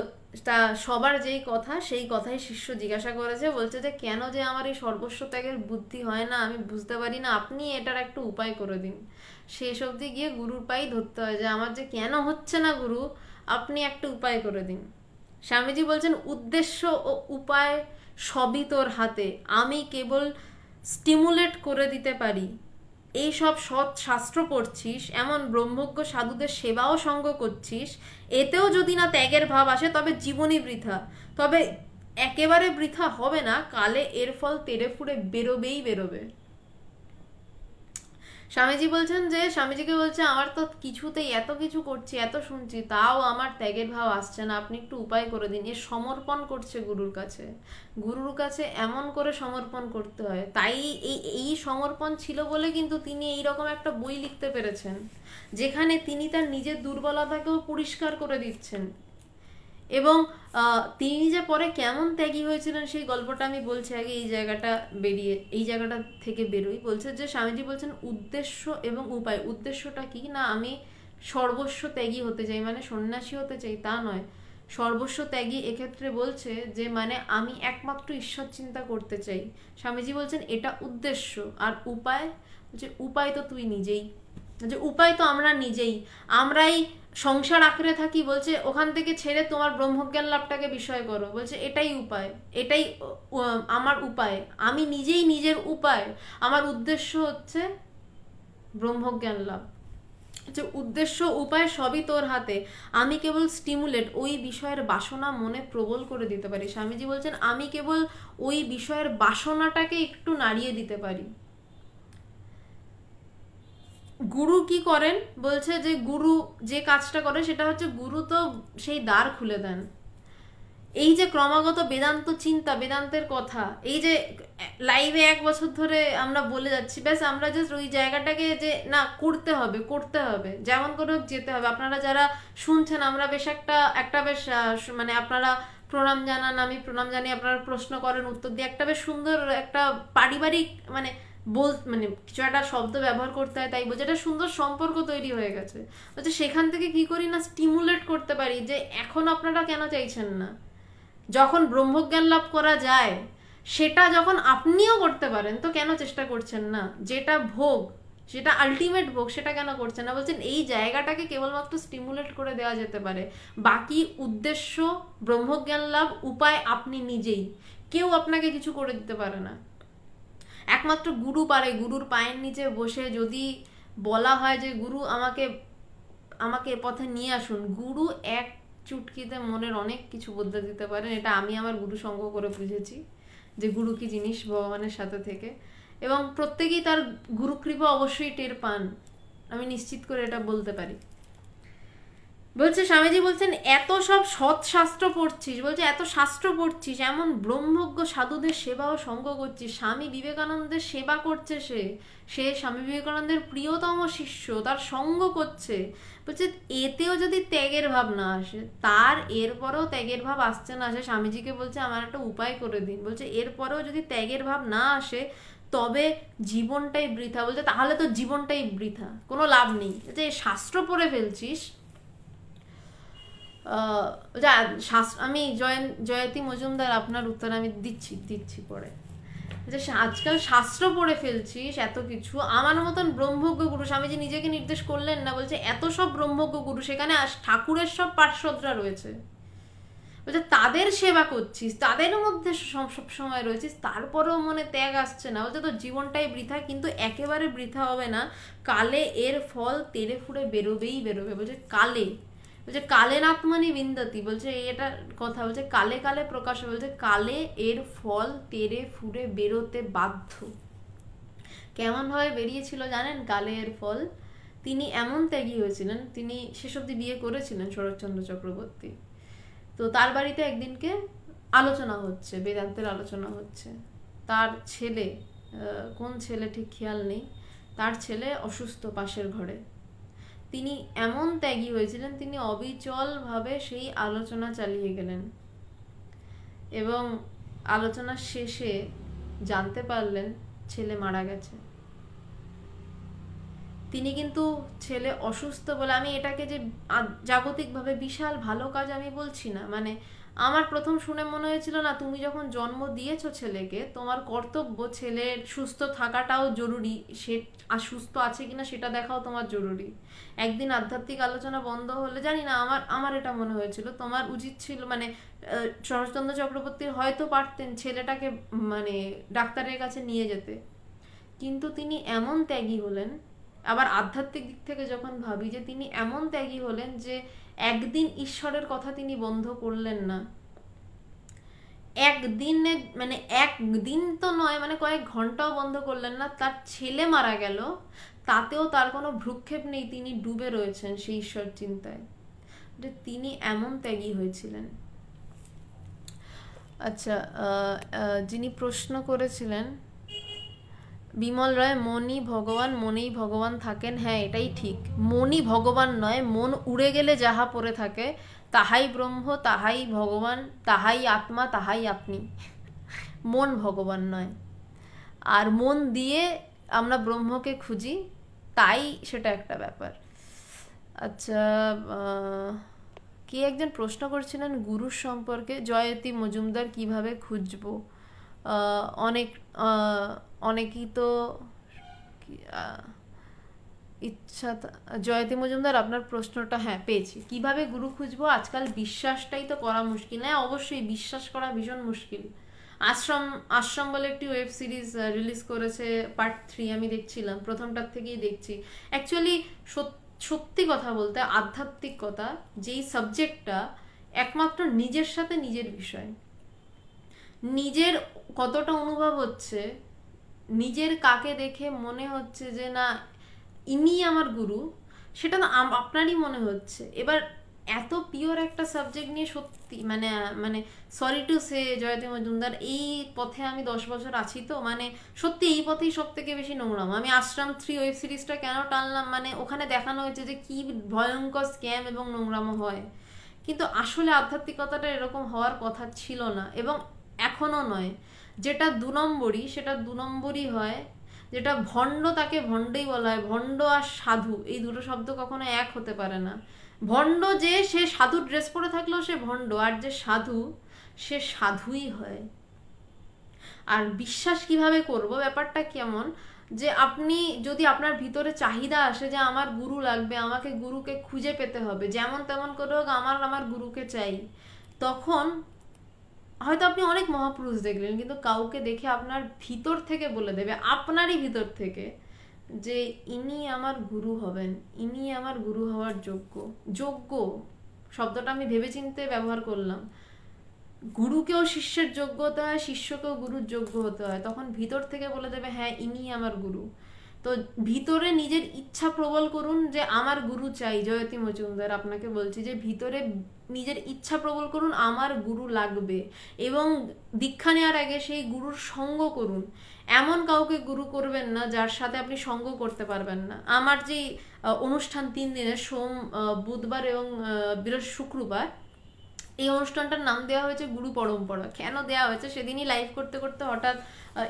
তা সবার যেই কথা সেই কথাই শিষ্য জিজ্ঞাসা করেছে বলছে যে কেন যে আমার এই সর্বস্ব ত্যাগের বুদ্ধি হয় না আমি বুঝতে পারি না আপনি এটার একটা উপায় করে দিন শেষ অবধি গিয়ে গুরুর পাই ধরতে হয় যে আমার যে কেন হচ্ছে না গুরু আপনি একটা উপায় করে দিন স্বামীজি বলছেন উদ্দেশ্য ও উপায় সবই তোর হাতে আমি কেবল স্টিমুলেট করে দিতে পারি এই সব সৎ শাস্ত্র করছিস এমন ব্রহ্মজ্ঞ সাধুদের সেবাও সঙ্গ করছিস এতেও যদি না ত্যাগের ভাব আসে তবে জীবনই বৃথা তবে একেবারে বৃথা হবে না কালে এর ফল তেড়ে ফুড়ে বেরোবেই বেরোবে স্বামীজি বলছেন যে স্বামীজিকে বলছে আমার তো কিছুতেই এত কিছু করছি এত শুনছি তাও আমার ত্যাগের ভাব আসছে না আপনি একটু উপায় করে দিন এ সমর্পণ করছে গুরুর কাছে গুরুর কাছে এমন করে সমর্পণ করতে হয় তাই এই এই সমর্পণ ছিল বলে কিন্তু তিনি এই রকম একটা বই লিখতে পেরেছেন যেখানে তিনি তার নিজের দুর্বলতাকেও পরিষ্কার করে দিচ্ছেন এবং তিনি যে পরে কেমন ত্যাগী হয়েছিলেন সেই গল্পটা আমি বলছি আগে এই জায়গাটা বেরিয়ে এই জায়গাটা থেকে বেরোই বলছে যে স্বামীজি বলছেন উদ্দেশ্য এবং উপায় উদ্দেশ্যটা কি না আমি সর্বস্ব ত্যাগী হতে চাই মানে সন্ন্যাসী হতে চাই তা নয় সর্বস্ব ত্যাগী এক্ষেত্রে বলছে যে মানে আমি একমাত্র ঈশ্বর চিন্তা করতে চাই স্বামীজি বলছেন এটা উদ্দেশ্য আর উপায় যে উপায় তো তুই নিজেই যে উপায় তো আমরা নিজেই আমরাই সংসার আঁকড়ে থাকি বলছে ওখান থেকে ছেড়ে তোমার ব্রহ্মজ্ঞান লাভটাকে বিষয় করো বলছে এটাই উপায় এটাই আমার উপায় আমি নিজেই নিজের উপায় আমার উদ্দেশ্য হচ্ছে ব্রহ্মজ্ঞান লাভ যে আচ্ছা, উদ্দেশ্য উপায় সবই তোর হাতে আমি কেবল স্টিমুলেট ওই বিষয়ের বাসনা মনে প্রবল করে দিতে পারি স্বামীজি বলছেন আমি কেবল ওই বিষয়ের বাসনাটাকে একটু নাড়িয়ে দিতে পারি গুরু কি করেন বলছে যে গুরু যে কাজটা করে সেটা হচ্ছে গুরু তো সেই দ্বার খুলে দেন এই যে ক্রমাগত বেদান্ত চিন্তা বেদান্তের কথা এই যে লাইভে এক বছর ধরে আমরা বলে যাচ্ছি ব্যাস আমরা জাস্ট ওই জায়গাটাকে যে না করতে হবে করতে হবে যেমন করে হোক যেতে হবে আপনারা যারা শুনছেন আমরা বেশ একটা একটা বেশ মানে আপনারা প্রণাম জানান আমি প্রণাম জানি আপনারা প্রশ্ন করেন উত্তর দিয়ে একটা বেশ সুন্দর একটা পারিবারিক মানে বল মানে কিছু একটা শব্দ ব্যবহার করতে হয় তাই বলছে একটা সুন্দর সম্পর্ক তৈরি হয়ে গেছে বলছে আচ্ছা, সেখান থেকে কি করি না স্টিমুলেট করতে পারি যে এখন আপনারা কেন চাইছেন না যখন ব্রহ্মজ্ঞান লাভ করা যায় সেটা যখন আপনিও করতে পারেন তো কেন চেষ্টা করছেন না যেটা ভোগ সেটা আলটিমেট ভোগ সেটা কেন করছেন না বলছেন এই জায়গাটাকে কেবলমাত্র স্টিমুলেট করে দেওয়া যেতে পারে বাকি উদ্দেশ্য ব্রহ্মজ্ঞান লাভ উপায় আপনি নিজেই কেউ আপনাকে কিছু করে দিতে পারে না একমাত্র গুরু পারে গুরুর পায়ের নিচে বসে যদি বলা হয় যে গুরু আমাকে আমাকে পথে নিয়ে আসুন গুরু এক চুটকিতে মনের অনেক কিছু বদলে দিতে পারেন এটা আমি আমার গুরু সংগ্রহ করে বুঝেছি যে গুরু কি জিনিস ভগবানের সাথে থেকে এবং প্রত্যেকেই তার গুরুকৃপা অবশ্যই টের পান আমি নিশ্চিত করে এটা বলতে পারি বলছে স্বামীজি বলছেন এত সব সৎ শাস্ত্র পড়ছিস বলছে এত শাস্ত্র পড়ছিস এমন ব্রহ্মজ্ঞ সাধুদের সেবা ও সঙ্গ করছিস স্বামী বিবেকানন্দের সেবা করছে সে সে স্বামী বিবেকানন্দের প্রিয়তম শিষ্য তার সঙ্গ করছে বলছে এতেও যদি ত্যাগের ভাব না আসে তার এরপরেও ত্যাগের ভাব আসছে না আসে স্বামীজিকে বলছে আমার একটা উপায় করে দিন বলছে এরপরেও যদি ত্যাগের ভাব না আসে তবে জীবনটাই বৃথা বলছে তাহলে তো জীবনটাই বৃথা কোনো লাভ নেই যে শাস্ত্র পড়ে ফেলছিস ওটা আমি জয় জয়তী মজুমদার আপনার উত্তর আমি দিচ্ছি দিচ্ছি পরে যে আজকাল শাস্ত্র পড়ে ফেলছিস এত কিছু আমার মতন ব্রহ্মজ্ঞ গুরু স্বামীজি নিজেকে নির্দেশ করলেন না বলছে এত সব ব্রহ্মজ্ঞ গুরু সেখানে ঠাকুরের সব পার্শ্বদরা রয়েছে বলছে তাদের সেবা করছিস তাদের মধ্যে সব সময় রয়েছিস তারপরেও মনে ত্যাগ আসছে না বলছে তো জীবনটাই বৃথা কিন্তু একেবারে বৃথা হবে না কালে এর ফল তেড়ে ফুড়ে বেরোবেই বেরোবে বলছে কালে বলছে কালে নাত্মানি বিন্দতি বলছে এটা কথা বলছে কালে কালে প্রকাশ বলছে কালে এর ফল তেরে ফুরে বেরোতে বাধ্য কেমনভাবে বেরিয়েছিল জানেন কালে এর ফল তিনি এমন ত্যাগী হয়েছিলেন তিনি শেষ অব্দি বিয়ে করেছিলেন শরৎচন্দ্র চক্রবর্তী তো তার বাড়িতে একদিনকে আলোচনা হচ্ছে বেদান্তের আলোচনা হচ্ছে তার ছেলে কোন ছেলে ঠিক খেয়াল নেই তার ছেলে অসুস্থ পাশের ঘরে তিনি এমন ত্যাগী হয়েছিলেন তিনি অবিচলভাবে সেই আলোচনা চালিয়ে গেলেন এবং আলোচনা শেষে জানতে পারলেন ছেলে মারা গেছে তিনি কিন্তু ছেলে অসুস্থ বলে আমি এটাকে যে জাগতিকভাবে বিশাল ভালো কাজ আমি বলছি না মানে আমার প্রথম শুনে মনে হয়েছিল না তুমি যখন জন্ম দিয়েছো ছেলেকে তোমার কর্তব্য ছেলের সুস্থ থাকাটাও জরুরি সে আর সুস্থ আছে কিনা সেটা দেখাও তোমার জরুরি একদিন আধ্যাত্মিক আলোচনা বন্ধ হলে জানি না আমার আমার এটা মনে হয়েছিল তোমার উচিত ছিল মানে শরৎচন্দ্র চক্রবর্তীর হয়তো পারতেন ছেলেটাকে মানে ডাক্তারের কাছে নিয়ে যেতে কিন্তু তিনি এমন ত্যাগী হলেন আবার আধ্যাত্মিক দিক থেকে যখন ভাবি যে তিনি এমন ত্যাগী হলেন যে একদিন ঈশ্বরের কথা তিনি বন্ধ করলেন না একদিনে মানে একদিন তো নয় মানে কয়েক ঘন্টাও বন্ধ করলেন না তার ছেলে মারা গেল তাতেও তার কোনো ভ্রুক্ষেপ নেই তিনি ডুবে রয়েছেন সেই ঈশ্বর চিন্তায় যে তিনি এমন ত্যাগী হয়েছিলেন আচ্ছা যিনি প্রশ্ন করেছিলেন বিমল রায় মনি ভগবান মনেই ভগবান থাকেন হ্যাঁ এটাই ঠিক মনি ভগবান নয় মন উড়ে গেলে যাহা পড়ে থাকে তাহাই ব্রহ্ম তাহাই ভগবান তাহাই আত্মা তাহাই আপনি মন ভগবান নয় আর মন দিয়ে আমরা ব্রহ্মকে খুঁজি তাই সেটা একটা ব্যাপার আচ্ছা কে একজন প্রশ্ন করছিলেন গুরুর সম্পর্কে জয়তী মজুমদার কিভাবে খুঁজব অনেক অনেকেই তো ইচ্ছা জয়তী মজুমদার আপনার প্রশ্নটা হ্যাঁ পেয়েছি কিভাবে গুরু খুঁজবো আজকাল বিশ্বাসটাই তো করা মুশকিল হ্যাঁ অবশ্যই বিশ্বাস করা ভীষণ মুশকিল আশ্রম আশ্রম বলে একটি ওয়েব সিরিজ রিলিজ করেছে পার্ট থ্রি আমি দেখছিলাম প্রথমটার থেকেই দেখছি অ্যাকচুয়ালি সত্যি কথা বলতে আধ্যাত্মিকতা যেই সাবজেক্টটা একমাত্র নিজের সাথে নিজের বিষয় নিজের কতটা অনুভব হচ্ছে নিজের কাকে দেখে মনে হচ্ছে যে না ইনি আমার গুরু সেটা তো আপনারই মনে হচ্ছে এবার এত পিওর একটা সাবজেক্ট নিয়ে সত্যি মানে মানে sorry to say Jayati Majumdar এই পথে আমি দশ বছর আছি তো মানে সত্যি এই পথেই সব থেকে বেশি নোংরাম আমি আশ্রাম থ্রি ওয়েব সিরিজটা কেন টানলাম মানে ওখানে দেখানো হয়েছে যে কি ভয়ঙ্কর স্ক্যাম এবং নোংরামও হয় কিন্তু আসলে আধ্যাত্মিকতাটা এরকম হওয়ার কথা ছিল না এবং এখনও নয় যেটা দু নম্বরই সেটা দু নম্বরই হয় যেটা ভণ্ড তাকে ভণ্ডই বলা হয় ভণ্ড আর সাধু এই দুটো শব্দ কখনো এক হতে পারে না ভণ্ড যে সে সাধু ড্রেস পরে থাকলেও সে ভণ্ড আর যে সাধু সে সাধুই হয় আর বিশ্বাস কিভাবে করব ব্যাপারটা কেমন যে আপনি যদি আপনার ভিতরে চাহিদা আসে যে আমার গুরু লাগবে আমাকে গুরুকে খুঁজে পেতে হবে যেমন তেমন করে হোক আমার আমার গুরুকে চাই তখন হয়তো আপনি অনেক মহাপুরুষ দেখলেন কিন্তু কাউকে দেখে আপনার ভিতর থেকে বলে দেবে আপনারই ভিতর থেকে যে ইনি আমার গুরু হবেন ইনি আমার গুরু হওয়ার যোগ্য যোগ্য শব্দটা আমি ভেবে চিনতে ব্যবহার করলাম গুরুকেও শিষ্যের যোগ্য হতে হয় শিষ্যকেও গুরুর যোগ্য হতে হয় তখন ভিতর থেকে বলে দেবে হ্যাঁ ইনি আমার গুরু তো ভিতরে নিজের ইচ্ছা প্রবল করুন যে আমার গুরু চাই জয়তী মজুমদার আপনাকে বলছি যে ভিতরে নিজের ইচ্ছা প্রবল করুন আমার গুরু লাগবে এবং দীক্ষা নেওয়ার আগে সেই গুরুর সঙ্গ করুন এমন কাউকে গুরু করবেন না যার সাথে আপনি সঙ্গ করতে পারবেন না আমার যে অনুষ্ঠান তিন দিনে সোম বুধবার এবং বৃহস্পতি শুক্রবার এই অনুষ্ঠানটার নাম দেওয়া হয়েছে গুরু পরম্পরা কেন দেওয়া হয়েছে সেদিনই লাইভ করতে করতে হঠাৎ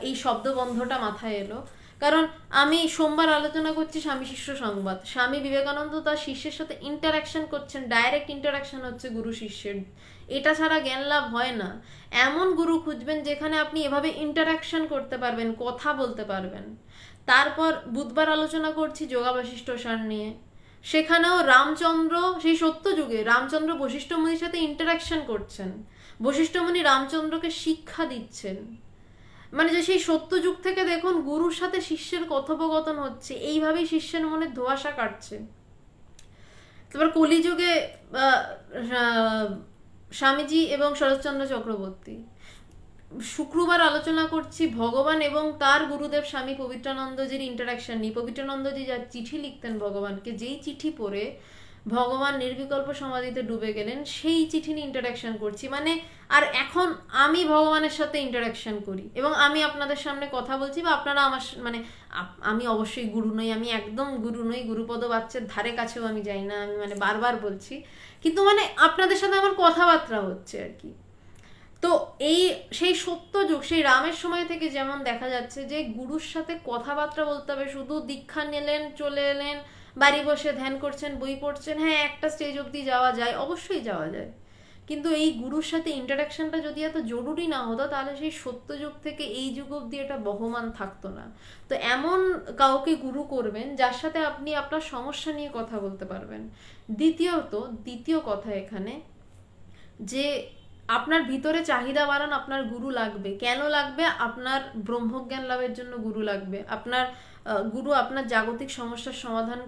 এই শব্দবন্ধটা মাথায় এলো কারণ আমি সোমবার আলোচনা করছি স্বামী শিষ্য সংবাদ স্বামী বিবেকানন্দ তার শিষ্যের সাথে ইন্টারাকশন করছেন ডাইরেক্ট ইন্টারাকশন হচ্ছে গুরু শিষ্যের এটা ছাড়া জ্ঞান লাভ হয় না এমন গুরু খুঁজবেন যেখানে আপনি এভাবে ইন্টারাকশন করতে পারবেন কথা বলতে পারবেন তারপর বুধবার আলোচনা করছি যোগাবশিষ্ট সার নিয়ে সেখানেও রামচন্দ্র সেই সত্য যুগে রামচন্দ্র বশিষ্ঠমণির সাথে ইন্টারাকশন করছেন বশিষ্ঠমণি রামচন্দ্রকে শিক্ষা দিচ্ছেন মানে যে সেই সত্যযুগ থেকে দেখুন গুরুর সাথে শিষ্যের কথোপকথন হচ্ছে এইভাবেই শিষ্যের মনে ধোয়াশা কাটছে তারপর কলিযুগে স্বামীজি এবং শরৎচন্দ্র চক্রবর্তী শুক্রবার আলোচনা করছি ভগবান এবং তার গুরুদেব স্বামী পবিত্রানন্দজির ইন্টারাকশন নিয়ে পবিত্রানন্দজি যা চিঠি লিখতেন ভগবানকে যেই চিঠি পড়ে ভগবান নির্বিকল্প সমাধিতে ডুবে গেলেন সেই চিঠি নিয়ে ইন্টারাকশন করছি মানে আর এখন আমি ভগবানের সাথে ইন্টারাকশন করি এবং আমি আপনাদের সামনে কথা বলছি বা আপনারা আমার মানে আমি অবশ্যই গুরু নই আমি একদম গুরু নই গুরুপদ বাচ্চার ধারে কাছেও আমি যাই না আমি মানে বারবার বলছি কিন্তু মানে আপনাদের সাথে আমার কথাবার্তা হচ্ছে আর কি তো এই সেই সত্য যুগ সেই রামের সময় থেকে যেমন দেখা যাচ্ছে যে গুরুর সাথে কথাবার্তা বলতে হবে শুধু দীক্ষা নিলেন চলে এলেন বাড়ি বসে ধ্যান করছেন বই পড়ছেন হ্যাঁ একটা স্টেজ অবধি যাওয়া যায় অবশ্যই যাওয়া যায় কিন্তু এই গুরুর সাথে ইন্টারাকশনটা যদি এত জরুরি না হতো তাহলে সেই সত্য যুগ থেকে এই যুগ অবধি এটা বহমান থাকতো না তো এমন কাউকে গুরু করবেন যার সাথে আপনি আপনার সমস্যা নিয়ে কথা বলতে পারবেন দ্বিতীয়ত দ্বিতীয় কথা এখানে যে আপনার ভিতরে চাহিদা বাড়ান আপনার গুরু লাগবে কেন লাগবে আপনার ব্রহ্মজ্ঞান লাভের জন্য গুরু লাগবে আপনার গুরু আপনার জাগতিক সমস্যার সমাধান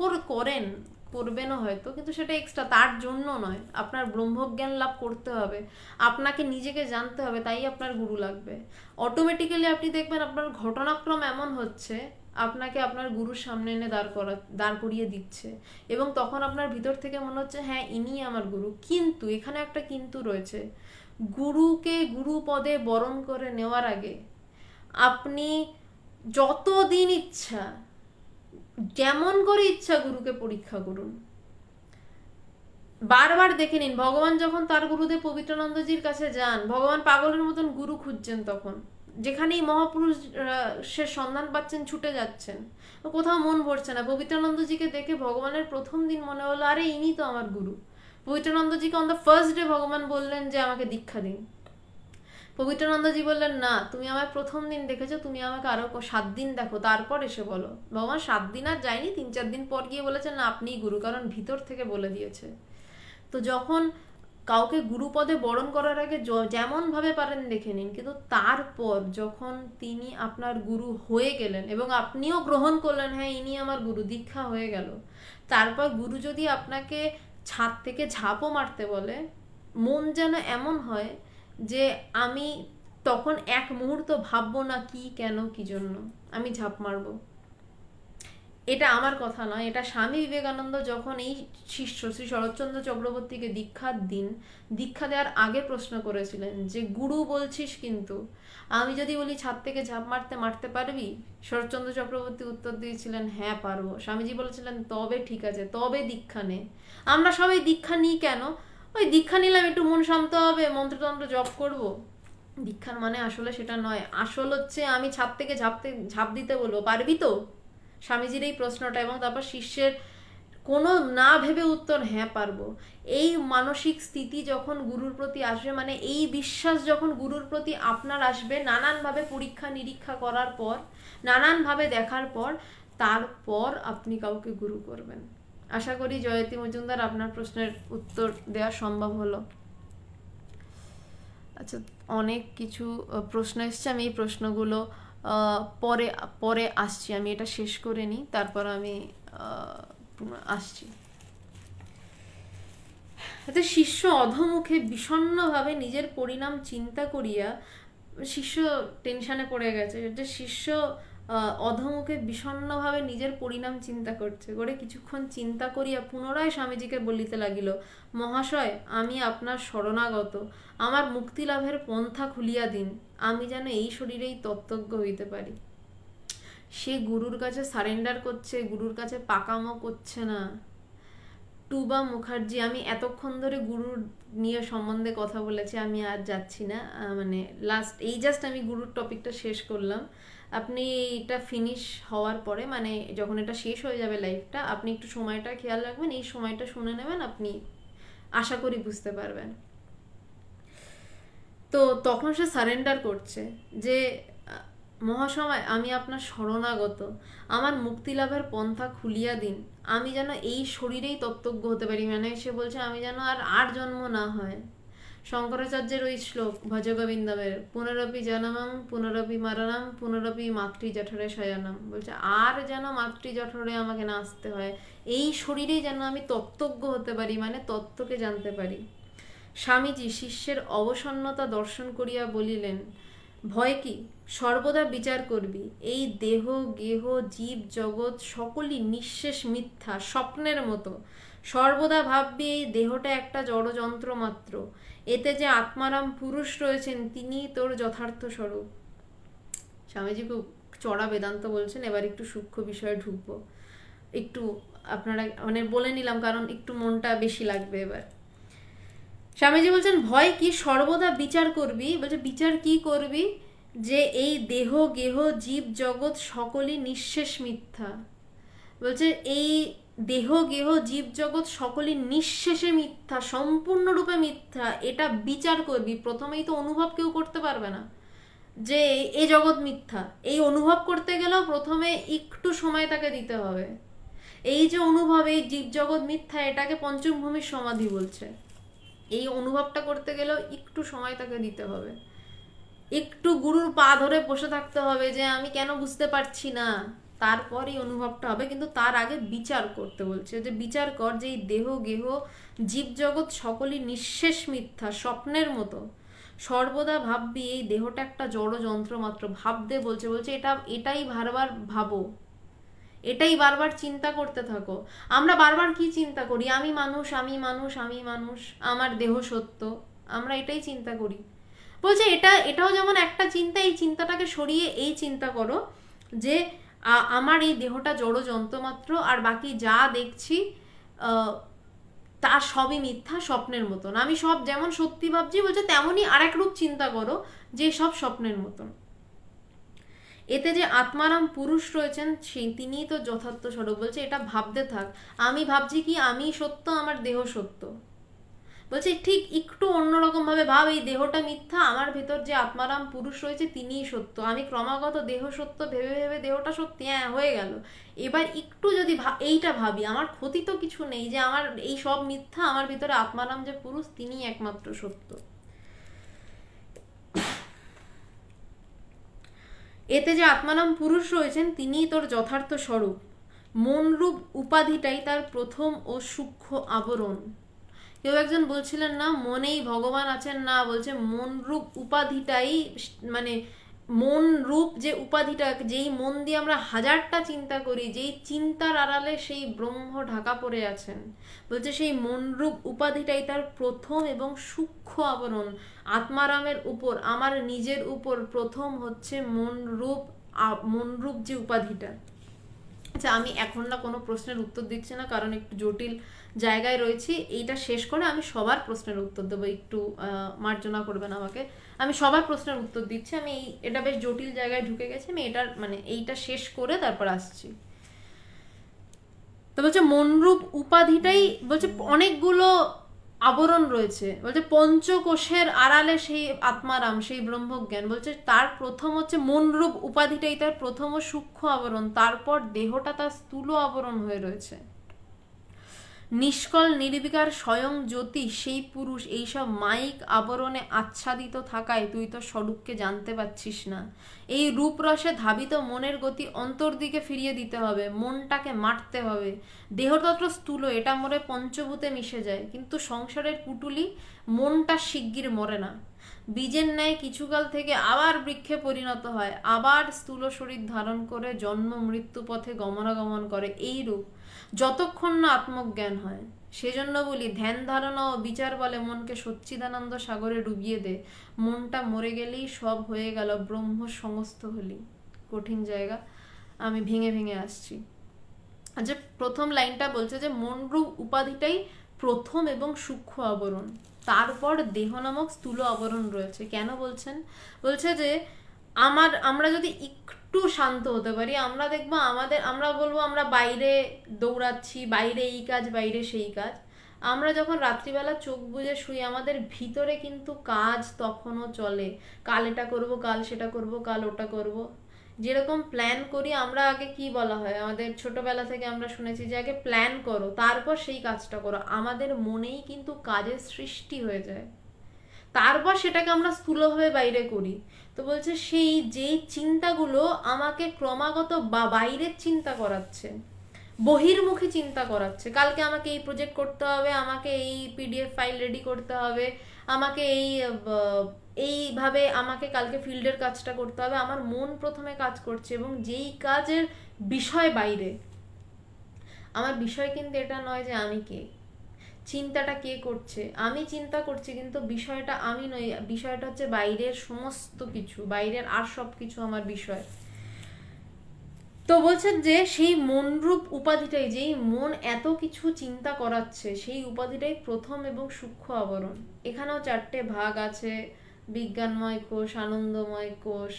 কর করেন করবেনও হয়তো কিন্তু সেটা এক্সট্রা তার জন্য নয় আপনার ব্রহ্মজ্ঞান লাভ করতে হবে আপনাকে নিজেকে জানতে হবে তাই আপনার গুরু লাগবে অটোমেটিক্যালি আপনি দেখবেন আপনার ঘটনাক্রম এমন হচ্ছে আপনাকে আপনার গুরুর সামনে এনে দাঁড় করা দাঁড় করিয়ে দিচ্ছে এবং তখন আপনার ভিতর থেকে মনে হচ্ছে হ্যাঁ ইনি আমার গুরু কিন্তু এখানে একটা কিন্তু রয়েছে গুরুকে গুরু পদে বরণ করে নেওয়ার আগে আপনি যতদিন ইচ্ছা যেমন করে ইচ্ছা গুরুকে পরীক্ষা করুন বারবার দেখে নিন ভগবান যখন তার গুরুদেব পবিত্রানন্দজির কাছে যান ভগবান পাগলের মতন গুরু খুঁজছেন তখন যেখানেই মহাপুরুষ সে সন্ধান পাচ্ছেন ছুটে যাচ্ছেন কোথাও মন ভরছে না পবিত্রানন্দজিকে দেখে ভগবানের প্রথম দিন মনে হলো আরে ইনি তো আমার গুরু পবিত্রানন্দজিকে অন দ্য ফার্স্ট ডে ভগবান বললেন যে আমাকে দীক্ষা দিন পবিত্রানন্দজি বললেন না তুমি আমার প্রথম দিন দেখেছো তুমি আমাকে আরও সাত দিন দেখো তারপর এসে বলো বাবা সাত দিন আর যায়নি তিন চার দিন পর গিয়ে বলেছেন না আপনি গুরু কারণ ভিতর থেকে বলে দিয়েছে তো যখন কাউকে গুরুপদে বরণ করার আগে যেমনভাবে পারেন দেখে নিন কিন্তু তারপর যখন তিনি আপনার গুরু হয়ে গেলেন এবং আপনিও গ্রহণ করলেন হ্যাঁ ইনি আমার গুরু দীক্ষা হয়ে গেল তারপর গুরু যদি আপনাকে ছাদ থেকে ঝাঁপও মারতে বলে মন যেন এমন হয় যে আমি তখন এক মুহূর্ত ভাববো না কি কেন কি জন্য আমি ঝাঁপ মারবো এটা আমার কথা নয় এটা স্বামী বিবেকানন্দ যখন এই শিষ্য শ্রী শরৎচন্দ্র চক্রবর্তীকে দীক্ষার দিন দীক্ষা দেওয়ার আগে প্রশ্ন করেছিলেন যে গুরু বলছিস কিন্তু আমি যদি বলি ছাদ থেকে ঝাঁপ মারতে মারতে পারবি শরৎচন্দ্র চক্রবর্তী উত্তর দিয়েছিলেন হ্যাঁ পারবো স্বামীজি বলেছিলেন তবে ঠিক আছে তবে দীক্ষা নে আমরা সবাই দীক্ষা নিই কেন ওই দীক্ষা নিলাম একটু মন শান্ত হবে মন্ত্রতন্ত্র জব করব। দীক্ষার মানে আসলে সেটা নয় আসল হচ্ছে আমি ছাপ থেকে ঝাঁপতে ঝাঁপ দিতে বলবো পারবি তো স্বামীজির এই প্রশ্নটা এবং তারপর শিষ্যের কোনো না ভেবে উত্তর হ্যাঁ পারবো এই মানসিক স্থিতি যখন গুরুর প্রতি আসবে মানে এই বিশ্বাস যখন গুরুর প্রতি আপনার আসবে নানানভাবে পরীক্ষা নিরীক্ষা করার পর নানানভাবে দেখার পর তারপর আপনি কাউকে গুরু করবেন আশা করি জয়তী মজুমদার আপনার প্রশ্নের উত্তর দেওয়া সম্ভব হলো আচ্ছা অনেক কিছু প্রশ্ন এসছে আমি এই প্রশ্নগুলো পরে পরে আসছি আমি এটা শেষ করে নিই তারপর আমি আসছি আচ্ছা শিষ্য অধমুখে বিষণ্নভাবে নিজের পরিণাম চিন্তা করিয়া শিষ্য টেনশানে পড়ে গেছে যে শিষ্য অধমকে বিষণ্নভাবে নিজের পরিণাম চিন্তা করছে করে কিছুক্ষণ চিন্তা করিয়া পুনরায় স্বামীজিকে বলিতে লাগিল মহাশয় আমি আপনার শরণাগত আমার মুক্তি লাভের পন্থা খুলিয়া দিন আমি যেন এই শরীরেই তত্ত্বজ্ঞ হইতে পারি সে গুরুর কাছে সারেন্ডার করছে গুরুর কাছে পাকামো করছে না টুবা মুখার্জি আমি এতক্ষণ ধরে গুরুর নিয়ে সম্বন্ধে কথা বলেছি আমি আর যাচ্ছি না মানে লাস্ট এই জাস্ট আমি গুরুর টপিকটা শেষ করলাম আপনি এটা ফিনিশ হওয়ার পরে মানে যখন এটা শেষ হয়ে যাবে লাইফটা আপনি একটু সময়টা খেয়াল রাখবেন এই সময়টা শুনে নেবেন আপনি আশা করি বুঝতে পারবেন তো তখন সে সারেন্ডার করছে যে মহাসময় আমি আপনার শরণাগত আমার মুক্তি লাভের পন্থা খুলিয়া দিন আমি যেন এই শরীরেই তত্ত্বজ্ঞ হতে পারি মানে সে বলছে আমি যেন আর আর জন্ম না হয় শঙ্করাচার্যের ওই শ্লোক ভজ গোবিন্দমের পুনরপি জনমম পুনরপি মারানাম পুনরপি মাতৃ জঠরে শয়নম বলছে আর যেন মাতৃ জঠরে আমাকে না আসতে হয় এই শরীরেই যেন আমি তত্ত্বজ্ঞ হতে পারি মানে তত্ত্বকে জানতে পারি স্বামীজি শিষ্যের অবসন্নতা দর্শন করিয়া বলিলেন ভয় কি সর্বদা বিচার করবি এই দেহ গেহ জীব জগৎ সকলই নিঃশেষ মিথ্যা স্বপ্নের মতো সর্বদা ভাববি এই দেহটা একটা জড়যন্ত্র মাত্র এতে যে আত্মারাম পুরুষ রয়েছেন তিনি তোর যথার্থ স্বরূপ স্বামীজি খুব চড়া বেদান্ত বলছেন এবার একটু সূক্ষ্ম বিষয়ে ঢুকবো একটু আপনারা মানে বলে নিলাম কারণ একটু মনটা বেশি লাগবে এবার স্বামীজি বলছেন ভয় কি সর্বদা বিচার করবি বলছে বিচার কি করবি যে এই দেহ গেহ জীব জগৎ সকলই নিঃশেষ মিথ্যা বলছে এই দেহ গেহ জীবজগৎ সকলই নিঃশেষে মিথ্যা সম্পূর্ণরূপে মিথ্যা এটা বিচার করবি প্রথমেই তো অনুভব কেউ করতে পারবে না যে এ জগৎ মিথ্যা এই অনুভব করতে গেলেও প্রথমে একটু সময় তাকে দিতে হবে এই যে অনুভব এই জীবজগৎ মিথ্যা এটাকে পঞ্চম ভূমির সমাধি বলছে এই অনুভবটা করতে গেলেও একটু সময় তাকে দিতে হবে একটু গুরুর পা ধরে বসে থাকতে হবে যে আমি কেন বুঝতে পারছি না তারপর এই অনুভবটা হবে কিন্তু তার আগে বিচার করতে বলছে যে বিচার কর যে এই দেহ গেহ জীবজগৎ সকলই নিঃশেষ মিথ্যা স্বপ্নের মতো সর্বদা ভাববি এই দেহটা একটা জড় যন্ত্র মাত্র ভাবতে বলছে বলছে এটা এটাই বারবার ভাবো এটাই বারবার চিন্তা করতে থাকো আমরা বারবার কি চিন্তা করি আমি মানুষ আমি মানুষ আমি মানুষ আমার দেহ সত্য আমরা এটাই চিন্তা করি বলছে এটা এটাও যেমন একটা চিন্তা এই চিন্তাটাকে সরিয়ে এই চিন্তা করো যে আমার এই দেহটা জড় যন্ত্রমাত্র আর বাকি যা দেখছি তা সবই মিথ্যা স্বপ্নের মতন আমি সব যেমন সত্যি ভাবছি বলছে তেমনই আরেক রূপ চিন্তা করো যে সব স্বপ্নের মতন এতে যে আত্মারাম পুরুষ রয়েছেন সেই তিনিই তো যথার্থ স্বরূপ বলছে এটা ভাবতে থাক আমি ভাবছি কি আমি সত্য আমার দেহ সত্য বলছে ঠিক একটু অন্যরকমভাবে ভাব এই দেহটা মিথ্যা আমার ভেতর যে আত্মারাম পুরুষ রয়েছে তিনিই সত্য আমি ক্রমাগত দেহ সত্য ভেবে ভেবে দেহটা সত্যি হ্যাঁ হয়ে গেল এবার একটু যদি এইটা ভাবি আমার ক্ষতি তো কিছু নেই যে আমার এই সব মিথ্যা আমার ভিতরে আত্মারাম যে পুরুষ তিনিই একমাত্র সত্য এতে যে আত্মারাম পুরুষ রয়েছেন তিনিই তোর যথার্থ স্বরূপ মনরূপ উপাধিটাই তার প্রথম ও সূক্ষ্ম আবরণ কেউ একজন বলছিলেন না মনেই ভগবান আছেন না বলছে মন রূপ উপাধিটাই মানে মন রূপ যে উপাধিটা যেই মন দিয়ে আমরা হাজারটা চিন্তা করি যেই চিন্তার আড়ালে সেই ব্রহ্ম ঢাকা পড়ে আছেন বলছে সেই মনরূপ উপাধিটাই তার প্রথম এবং সূক্ষ্ম আবরণ আত্মারামের উপর আমার নিজের উপর প্রথম হচ্ছে মনরূপ মনরূপ যে উপাধিটা আচ্ছা আমি এখন না কোনো প্রশ্নের উত্তর দিচ্ছি না কারণ একটু জটিল জায়গায় রয়েছি এইটা শেষ করে আমি সবার প্রশ্নের উত্তর দেবো একটু মার্জনা করবেন আমাকে আমি সবার প্রশ্নের উত্তর দিচ্ছি আমি এটা বেশ জটিল জায়গায় ঢুকে গেছি আমি এটার মানে এইটা শেষ করে তারপর আসছি তো বলছে মনরূপ উপাধিটাই বলছে অনেকগুলো আবরণ রয়েছে বলছে পঞ্চকোষের আড়ালে সেই আত্মারাম সেই ব্রহ্মজ্ঞান বলছে তার প্রথম হচ্ছে মনরূপ উপাধিটাই তার প্রথম সূক্ষ্ম আবরণ তারপর দেহটা তার স্থূল আবরণ হয়ে রয়েছে নিষ্কল নির্বিকার স্বয়ং জ্যোতি সেই পুরুষ এইসব মাইক আবরণে আচ্ছাদিত থাকায় তুই তো স্বরূপকে জানতে পারছিস না এই রূপরসে ধাবিত মনের গতি অন্তর্দিকে ফিরিয়ে দিতে হবে মনটাকে মারতে হবে দেহতত্র স্থূল এটা মরে পঞ্চভূতে মিশে যায় কিন্তু সংসারের পুটুলি মনটা শিগগির মরে না বীজের ন্যায় কিছুকাল থেকে আবার বৃক্ষে পরিণত হয় আবার স্থূল শরীর ধারণ করে জন্ম মৃত্যু পথে গমনাগমন করে এই রূপ যতক্ষণ না আত্মজ্ঞান হয় সেজন্য বলি ধ্যান ধারণা ও বিচার বলে মনকে সচ্চিদানন্দ সাগরে ডুবিয়ে দে মনটা মরে গেলেই সব হয়ে গেল ব্রহ্ম সমস্ত হলি কঠিন জায়গা আমি ভেঙে ভেঙে আসছি যে আচ্ছা, প্রথম লাইনটা বলছে যে মনরূপ উপাধিটাই প্রথম এবং সূক্ষ্ম আবরণ তারপর দেহ নামক স্থূল আবরণ রয়েছে কেন বলছেন বলছে যে আমার আমরা যদি একটু শান্ত হতে পারি আমরা দেখবো আমাদের আমরা বলবো আমরা বাইরে দৌড়াচ্ছি বাইরে এই কাজ বাইরে সেই কাজ আমরা যখন রাত্রিবেলা চোখ বুঝে শুই আমাদের ভিতরে কিন্তু কাজ তখনও চলে কাল এটা করব কাল সেটা করব কাল ওটা করব যেরকম প্ল্যান করি আমরা আগে কি বলা হয় আমাদের ছোটবেলা থেকে আমরা শুনেছি যে আগে প্ল্যান করো তারপর সেই কাজটা করো আমাদের মনেই কিন্তু কাজের সৃষ্টি হয়ে যায় তারপর সেটাকে আমরা স্থূলভাবে বাইরে করি তো বলছে সেই যেই চিন্তাগুলো আমাকে ক্রমাগত বা বাইরের চিন্তা করাচ্ছে বহির্মুখী চিন্তা করাচ্ছে কালকে আমাকে এই প্রজেক্ট করতে হবে আমাকে এই পিডিএফ ফাইল রেডি করতে হবে আমাকে এই এইভাবে আমাকে কালকে ফিল্ডের কাজটা করতে হবে আমার মন প্রথমে কাজ করছে এবং যেই কাজের বিষয় বাইরে আমার বিষয় কিন্তু এটা নয় যে আমি কে চিন্তাটা কে করছে আমি চিন্তা করছি কিন্তু বিষয়টা আমি নই বিষয়টা হচ্ছে বাইরের সমস্ত কিছু বাইরের আর সব কিছু আমার বিষয় তো বলছেন যে সেই মনরূপ উপাধিটাই যেই মন এত কিছু চিন্তা করাচ্ছে সেই উপাধিটাই প্রথম এবং সূক্ষ্ম আবরণ এখানেও চারটে ভাগ আছে বিজ্ঞানময় কোষ আনন্দময় কোষ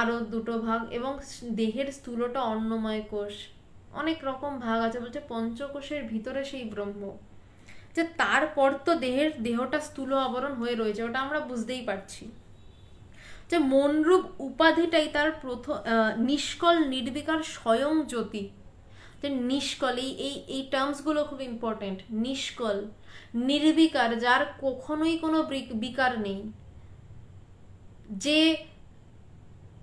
আরও দুটো ভাগ এবং দেহের স্থূলটা অন্নময় কোষ অনেক রকম ভাগ আছে বলছে পঞ্চকোষের ভিতরে সেই ব্রহ্ম যে তারপর তো দেহের দেহটা স্থূল আবরণ হয়ে রয়েছে ওটা আমরা বুঝতেই পারছি যে মনরূপ উপাধিটাই তার প্রথম নিষ্কল নির্বিকার স্বয়ং জ্যোতি যে নিষ্কল এই এই এই টার্মসগুলো খুব ইম্পর্টেন্ট নিষ্কল নির্বিকার যার কখনোই কোনো বিকার নেই যে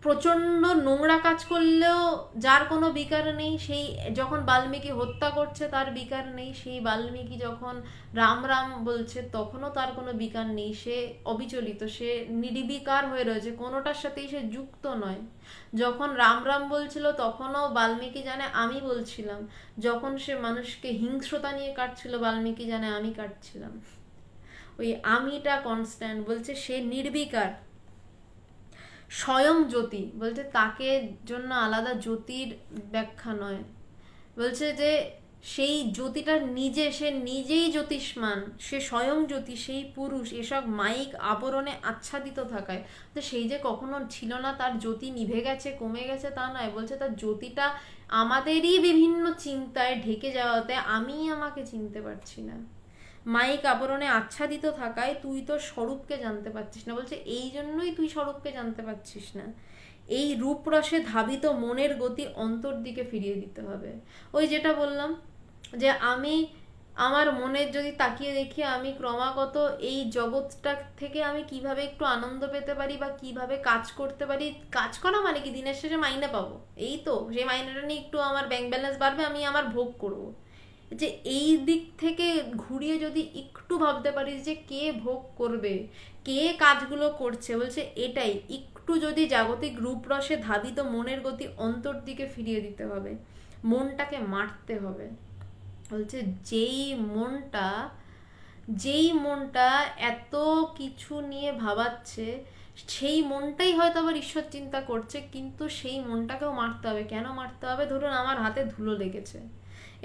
প্রচণ্ড নোংরা কাজ করলেও যার কোনো বিকার নেই সেই যখন বাল্মীকি হত্যা করছে তার বিকার নেই সেই বাল্মীকি যখন রাম রাম বলছে তখনও তার কোনো বিকার নেই সে অবিচলিত সে নির্বিকার হয়ে রয়েছে কোনোটার সাথেই সে যুক্ত নয় যখন রাম রাম বলছিল তখনও বাল্মীকি জানে আমি বলছিলাম যখন সে মানুষকে হিংস্রতা নিয়ে কাটছিল বাল্মীকি জানে আমি কাটছিলাম ওই আমিটা কনস্ট্যান্ট বলছে সে নির্বিকার স্বয়ং জ্যোতি বলছে তাকে জন্য আলাদা জ্যোতির ব্যাখ্যা নয় বলছে যে সেই জ্যোতিটার নিজে সে নিজেই জ্যোতিষ্মান সে স্বয়ং জ্যোতি সেই পুরুষ এসব মাইক আবরণে আচ্ছাদিত থাকায় তো সেই যে কখনো ছিল না তার জ্যোতি নিভে গেছে কমে গেছে তা নয় বলছে তার জ্যোতিটা আমাদেরই বিভিন্ন চিন্তায় ঢেকে যাওয়াতে আমি আমাকে চিনতে পারছি না মাইক আবরণে আচ্ছাদিত থাকায় তুই তো স্বরূপকে জানতে পারছিস না বলছে এই জন্যই তুই স্বরূপকে জানতে পারছিস না এই রূপরসে ধাবিত মনের গতি অন্তর দিকে ফিরিয়ে দিতে হবে ওই যেটা বললাম যে আমি আমার মনের যদি তাকিয়ে দেখি আমি ক্রমাগত এই জগৎটা থেকে আমি কিভাবে একটু আনন্দ পেতে পারি বা কিভাবে কাজ করতে পারি কাজ করা মানে কি দিনের শেষে মাইনে পাবো এই তো সেই মাইনেটা নিয়ে একটু আমার ব্যাংক ব্যালেন্স বাড়বে আমি আমার ভোগ করবো যে এই দিক থেকে ঘুরিয়ে যদি একটু ভাবতে পারিস যে কে ভোগ করবে কে কাজগুলো করছে বলছে এটাই একটু যদি জাগতিক রূপরসে ধাবিত মনের গতি অন্তর দিকে ফিরিয়ে দিতে হবে মনটাকে মারতে হবে বলছে যেই মনটা যেই মনটা এত কিছু নিয়ে ভাবাচ্ছে সেই মনটাই হয়তো আবার ঈশ্বর চিন্তা করছে কিন্তু সেই মনটাকেও মারতে হবে কেন মারতে হবে ধরুন আমার হাতে ধুলো লেগেছে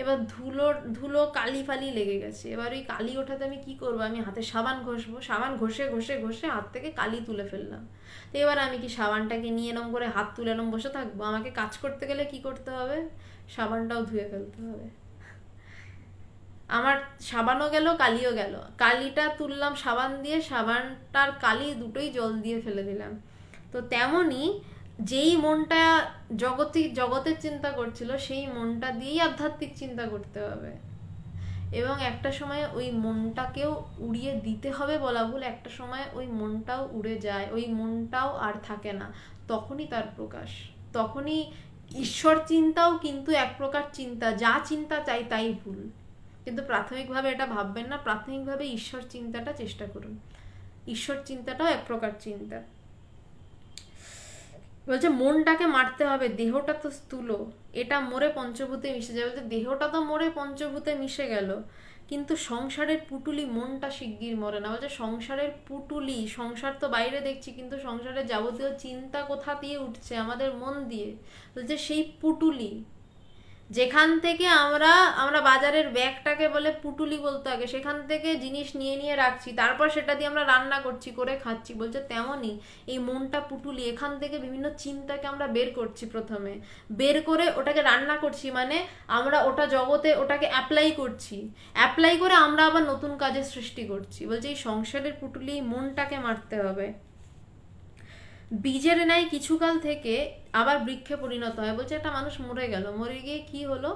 এবার ধুলোর ধুলো কালি ফালি লেগে গেছে এবার ওই কালি ওঠাতে আমি কি করব আমি হাতে সাবান ঘষবো সাবান ঘষে ঘষে ঘষে হাত থেকে কালি তুলে ফেললাম তো এবার আমি কি সাবানটাকে নিয়ে নম করে হাত তুলে নম বসে থাকবো আমাকে কাজ করতে গেলে কি করতে হবে সাবানটাও ধুয়ে ফেলতে হবে আমার সাবানও গেল কালিও গেল কালিটা তুললাম সাবান দিয়ে সাবানটার কালি দুটোই জল দিয়ে ফেলে দিলাম তো তেমনই যেই মনটা জগতে জগতের চিন্তা করছিল সেই মনটা দিয়েই আধ্যাত্মিক চিন্তা করতে হবে এবং একটা সময় ওই মনটাকেও উড়িয়ে দিতে হবে বলা ভুল একটা সময় ওই মনটাও উড়ে যায় ওই মনটাও আর থাকে না তখনই তার প্রকাশ তখনই ঈশ্বর চিন্তাও কিন্তু এক প্রকার চিন্তা যা চিন্তা চাই তাই ভুল কিন্তু প্রাথমিকভাবে এটা ভাববেন না প্রাথমিকভাবে ঈশ্বর চিন্তাটা চেষ্টা করুন ঈশ্বর চিন্তাটাও এক প্রকার চিন্তা বলছে মনটাকে মারতে হবে দেহটা তো স্থূল এটা মরে পঞ্চভূতে মিশে যাবে বলছে দেহটা তো মরে পঞ্চভূতে মিশে গেল কিন্তু সংসারের পুটুলি মনটা শিগগির মরে না বলছে সংসারের পুটুলি সংসার তো বাইরে দেখছি কিন্তু সংসারের যাবতীয় চিন্তা কোথা দিয়ে উঠছে আমাদের মন দিয়ে বলছে সেই পুটুলি যেখান থেকে আমরা আমরা বাজারের ব্যাগটাকে বলে পুটুলি বলতে আগে সেখান থেকে জিনিস নিয়ে নিয়ে রাখছি তারপর সেটা দিয়ে আমরা রান্না করছি করে খাচ্ছি বলছে তেমনই এই মনটা পুটুলি এখান থেকে বিভিন্ন চিন্তাকে আমরা বের করছি প্রথমে বের করে ওটাকে রান্না করছি মানে আমরা ওটা জগতে ওটাকে অ্যাপ্লাই করছি অ্যাপ্লাই করে আমরা আবার নতুন কাজের সৃষ্টি করছি বলছে এই সংসারের পুটুলি মনটাকে মারতে হবে বীজের ন্যায় কিছুকাল থেকে আবার বৃক্ষে পরিণত হয় বলছে একটা মানুষ মরে গেল মরে গিয়ে কি হলো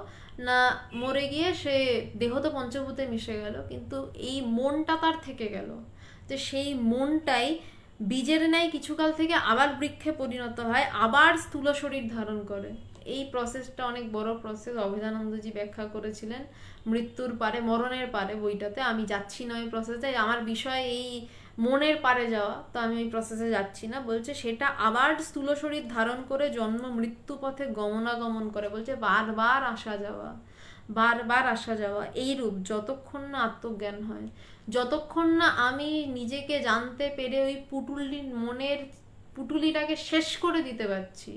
না মরে গিয়ে সে দেহ তো পঞ্চভূতে মিশে গেল কিন্তু এই মনটা তার থেকে গেল যে সেই মনটাই বীজের ন্যায় কিছুকাল থেকে আবার বৃক্ষে পরিণত হয় আবার স্থূল শরীর ধারণ করে এই প্রসেসটা অনেক বড় প্রসেস অভেদানন্দজি ব্যাখ্যা করেছিলেন মৃত্যুর পারে মরণের পারে বইটাতে আমি যাচ্ছি না ওই প্রসেসে আমার বিষয় এই মনের পারে যাওয়া তো আমি ওই প্রসেসে যাচ্ছি না বলছে সেটা আবার স্থূল শরীর ধারণ করে জন্ম মৃত্যু পথে গমনাগমন করে বলছে বারবার আসা যাওয়া বারবার আসা যাওয়া এই রূপ যতক্ষণ না আত্মজ্ঞান হয় যতক্ষণ না আমি নিজেকে জানতে পেরে ওই পুটুলির মনের পুটুলিটাকে শেষ করে দিতে পারছি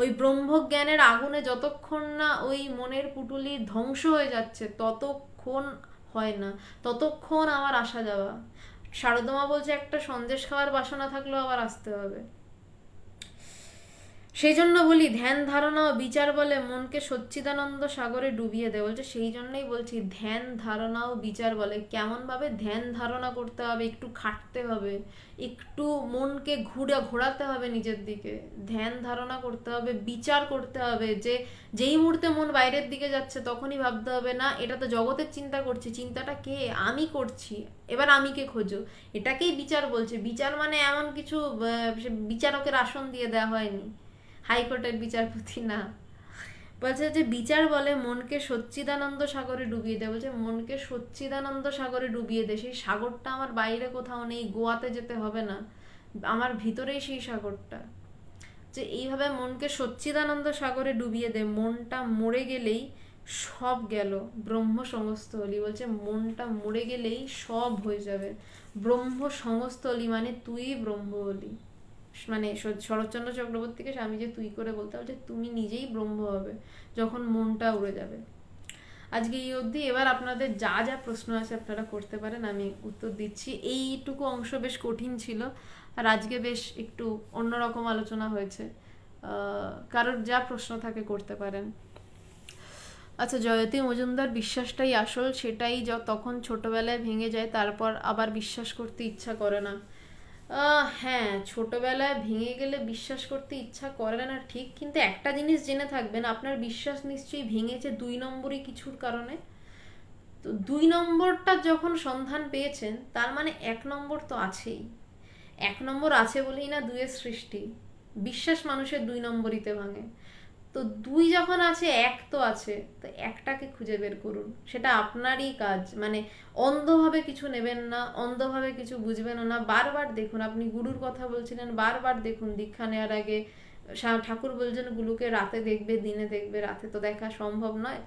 ওই ব্রহ্মজ্ঞানের আগুনে যতক্ষণ না ওই মনের পুটুলি ধ্বংস হয়ে যাচ্ছে ততক্ষণ হয় না ততক্ষণ আমার আসা যাওয়া শারদমা বলছে একটা সন্দেশ খাওয়ার বাসনা থাকলেও আবার আসতে হবে সেই জন্য বলি ধ্যান ধারণা ও বিচার বলে মনকে সচ্চিদানন্দ সাগরে ডুবিয়ে দেয় বলছে সেই জন্যই বলছি ধ্যান ধারণা ও বিচার বলে কেমনভাবে ধ্যান ধারণা করতে হবে একটু খাটতে হবে একটু মনকে ঘুরে ঘোরাতে হবে নিজের দিকে ধ্যান ধারণা করতে হবে বিচার করতে হবে যে যেই মুহূর্তে মন বাইরের দিকে যাচ্ছে তখনই ভাবতে হবে না এটা তো জগতের চিন্তা করছে চিন্তাটা কে আমি করছি এবার আমি কে খোঁজো এটাকেই বিচার বলছে বিচার মানে এমন কিছু বিচারকের আসন দিয়ে দেওয়া হয়নি হাইকোর্টের বিচারপতি না বলছে যে বিচার বলে মনকে সচ্চিদানন্দ সাগরে ডুবিয়ে দেয় বলছে মনকে সচ্চিদানন্দ সাগরে ডুবিয়ে দেয় সেই সাগরটা আমার বাইরে কোথাও নেই গোয়াতে যেতে হবে না আমার ভিতরেই সেই সাগরটা যে এইভাবে মনকে সচ্চিদানন্দ সাগরে ডুবিয়ে দেয় মনটা মরে গেলেই সব গেল ব্রহ্ম সংস্থলি বলছে মনটা মরে গেলেই সব হয়ে যাবে ব্রহ্ম সংস্থলি মানে তুই ব্রহ্ম হলি মানে শরৎচন্দ্র চক্রবর্তীকে স্বামী যে তুই করে বলতে হবে যে তুমি নিজেই ব্রহ্ম হবে যখন মনটা উড়ে যাবে আজকে এই অবধি এবার আপনাদের যা যা প্রশ্ন আছে আপনারা করতে পারেন আমি উত্তর দিচ্ছি এইটুকু অংশ বেশ কঠিন ছিল আর আজকে বেশ একটু অন্যরকম আলোচনা হয়েছে কারোর যা প্রশ্ন থাকে করতে পারেন আচ্ছা জয়তী মজুমদার বিশ্বাসটাই আসল সেটাই যখন ছোটবেলায় ভেঙে যায় তারপর আবার বিশ্বাস করতে ইচ্ছা করে না হ্যাঁ ছোটবেলায় ভেঙে গেলে বিশ্বাস করতে ইচ্ছা করে না ঠিক কিন্তু একটা জিনিস জেনে থাকবেন আপনার বিশ্বাস নিশ্চয়ই ভেঙেছে দুই নম্বরই কিছুর কারণে তো দুই নম্বরটা যখন সন্ধান পেয়েছেন তার মানে এক নম্বর তো আছেই এক নম্বর আছে বলেই না দুয়ের সৃষ্টি বিশ্বাস মানুষের দুই নম্বরিতে ভাঙে তো দুই যখন আছে এক তো আছে তো একটাকে খুঁজে বের করুন সেটা আপনারই কাজ মানে অন্ধভাবে কিছু নেবেন না অন্ধভাবে কিছু বুঝবেন না বারবার দেখুন আপনি গুরুর কথা বলছিলেন বারবার দেখুন দীক্ষা নেওয়ার আগে ঠাকুর বলছেন গুলোকে রাতে দেখবে দিনে দেখবে রাতে তো দেখা সম্ভব নয়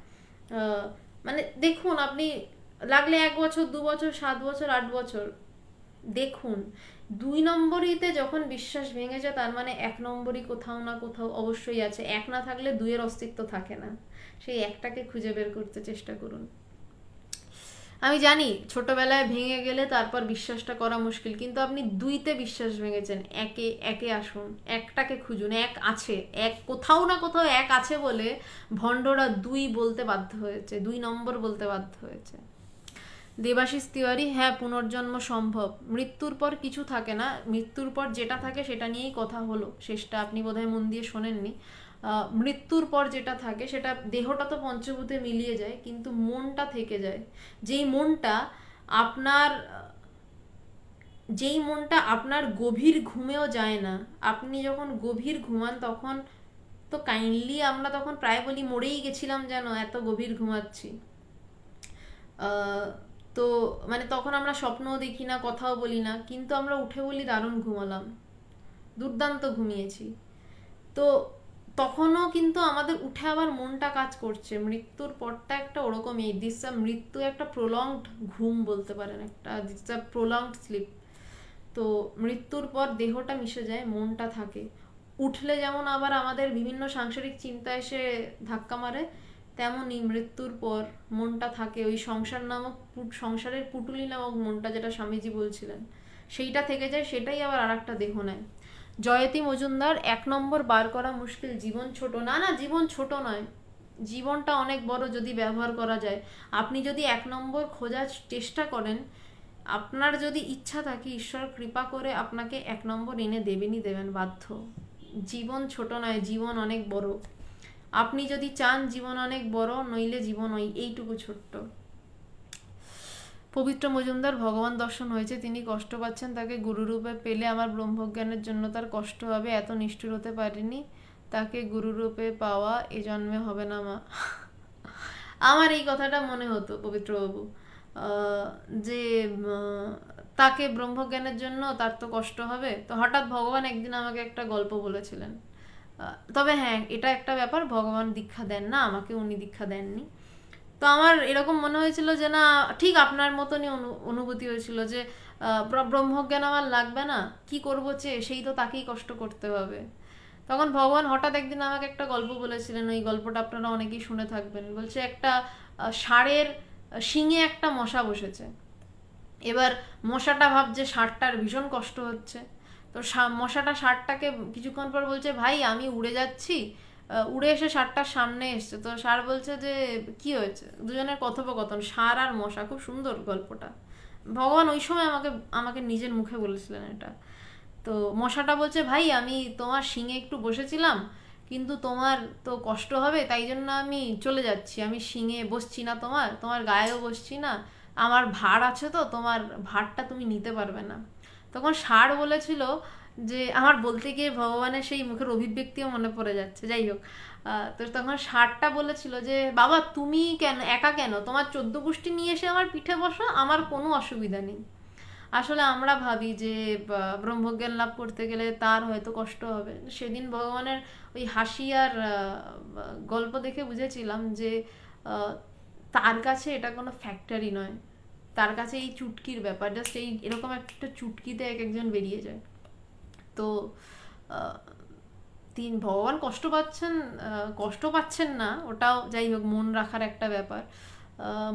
মানে দেখুন আপনি লাগলে এক বছর দু বছর সাত বছর আট বছর দেখুন দুই নম্বরইতে যখন বিশ্বাস ভেঙে যায় তার মানে এক নম্বরই কোথাও না কোথাও অবশ্যই আছে এক না থাকলে দুইয়ের অস্তিত্ব থাকে না সেই একটাকে খুঁজে বের করতে চেষ্টা করুন আমি জানি ছোটবেলায় ভেঙে গেলে তারপর বিশ্বাসটা করা মুশকিল কিন্তু আপনি দুইতে বিশ্বাস ভেঙেছেন একে একে আসুন একটাকে খুঁজুন এক আছে এক কোথাও না কোথাও এক আছে বলে ভণ্ডরা দুই বলতে বাধ্য হয়েছে দুই নম্বর বলতে বাধ্য হয়েছে দেবাশিস তিওয়ারি হ্যাঁ পুনর্জন্ম সম্ভব মৃত্যুর পর কিছু থাকে না মৃত্যুর পর যেটা থাকে সেটা নিয়েই কথা হলো শেষটা আপনি বোধহয় মন দিয়ে শোনেননি মৃত্যুর পর যেটা থাকে সেটা দেহটা তো পঞ্চভূতে মিলিয়ে যায় কিন্তু মনটা থেকে যায় যেই মনটা আপনার যেই মনটা আপনার গভীর ঘুমেও যায় না আপনি যখন গভীর ঘুমান তখন তো কাইন্ডলি আমরা তখন প্রায় বলি মরেই গেছিলাম যেন এত গভীর ঘুমাচ্ছি তো মানে তখন আমরা স্বপ্নও দেখি না কথাও বলি না কিন্তু আমরা উঠে বলি দারুণ ঘুমালাম দুর্দান্ত ঘুমিয়েছি তো তখনও কিন্তু আমাদের উঠে আবার মনটা কাজ করছে মৃত্যুর পরটা একটা ওরকমই দিস মৃত্যু একটা প্রলংড ঘুম বলতে পারেন একটা দিস প্রলংড স্লিপ তো মৃত্যুর পর দেহটা মিশে যায় মনটা থাকে উঠলে যেমন আবার আমাদের বিভিন্ন সাংসারিক চিন্তা এসে ধাক্কা মারে তেমনই মৃত্যুর পর মনটা থাকে ওই সংসার নামক সংসারের পুটুলি নামক মনটা যেটা স্বামীজি বলছিলেন সেইটা থেকে যায় সেটাই আবার আর একটা দেহ নেয় জয়তি মজুমদার এক নম্বর বার করা মুশকিল জীবন ছোট না না জীবন ছোট নয় জীবনটা অনেক বড় যদি ব্যবহার করা যায় আপনি যদি এক নম্বর খোঁজার চেষ্টা করেন আপনার যদি ইচ্ছা থাকে ঈশ্বর কৃপা করে আপনাকে এক নম্বর এনে দেবেনই দেবেন বাধ্য জীবন ছোট নয় জীবন অনেক বড় আপনি যদি চান জীবন অনেক বড় নইলে জীবন ওই এইটুকু ছোট্ট পবিত্র মজুমদার ভগবান দর্শন হয়েছে তিনি কষ্ট পাচ্ছেন তাকে গুরুরূপে পেলে আমার ব্রহ্মজ্ঞানের জন্য তার কষ্ট হবে এত নিষ্ঠুর হতে পারিনি তাকে গুরুরূপে পাওয়া এ জন্মে হবে না মা আমার এই কথাটা মনে হতো পবিত্রবাবু যে তাকে ব্রহ্মজ্ঞানের জন্য তার তো কষ্ট হবে তো হঠাৎ ভগবান একদিন আমাকে একটা গল্প বলেছিলেন তবে হ্যাঁ এটা একটা ব্যাপার ভগবান দীক্ষা দেন না আমাকে উনি দীক্ষা দেননি তো আমার এরকম মনে হয়েছিল যে না ঠিক আপনার মতনই অনুভূতি হয়েছিল যে ব্রহ্মজ্ঞান আমার লাগবে না কি করবো চেয়ে সেই তো তাকেই কষ্ট করতে হবে তখন ভগবান হঠাৎ একদিন আমাকে একটা গল্প বলেছিলেন ওই গল্পটা আপনারা অনেকেই শুনে থাকবেন বলছে একটা ষাঁড়ের শিঙে একটা মশা বসেছে এবার মশাটা ভাবছে ষাঁড়টার ভীষণ কষ্ট হচ্ছে তো মশাটা ষাটটাকে কিছুক্ষণ পর বলছে ভাই আমি উড়ে যাচ্ছি উড়ে এসে ষাটটার সামনে এসছে তো সার বলছে যে কি হয়েছে দুজনের কথোপকথন সার আর মশা খুব সুন্দর গল্পটা ভগবান ওই সময় আমাকে আমাকে নিজের মুখে বলেছিলেন এটা তো মশাটা বলছে ভাই আমি তোমার শিঙে একটু বসেছিলাম কিন্তু তোমার তো কষ্ট হবে তাই জন্য আমি চলে যাচ্ছি আমি শিঙে বসছি না তোমার তোমার গায়েও বসছি না আমার ভার আছে তো তোমার ভারটা তুমি নিতে পারবে না তখন ষাঁড় বলেছিল যে আমার বলতে গিয়ে ভগবানের সেই মুখের অভিব্যক্তিও মনে পড়ে যাচ্ছে যাই হোক তো তখন ষাটটা বলেছিল যে বাবা তুমি কেন একা কেন তোমার চোদ্দ গোষ্ঠী নিয়ে এসে আমার পিঠে বসো আমার কোনো অসুবিধা নেই আসলে আমরা ভাবি যে ব্রহ্মজ্ঞান লাভ করতে গেলে তার হয়তো কষ্ট হবে সেদিন ভগবানের ওই হাসি আর গল্প দেখে বুঝেছিলাম যে তার কাছে এটা কোনো ফ্যাক্টরি নয় তার কাছে এই চুটকির ব্যাপার জাস্ট এই এরকম একটা চুটকিতে এক একজন বেরিয়ে যায় তো তিন ভগবান কষ্ট পাচ্ছেন কষ্ট পাচ্ছেন না ওটাও যাই হোক মন রাখার একটা ব্যাপার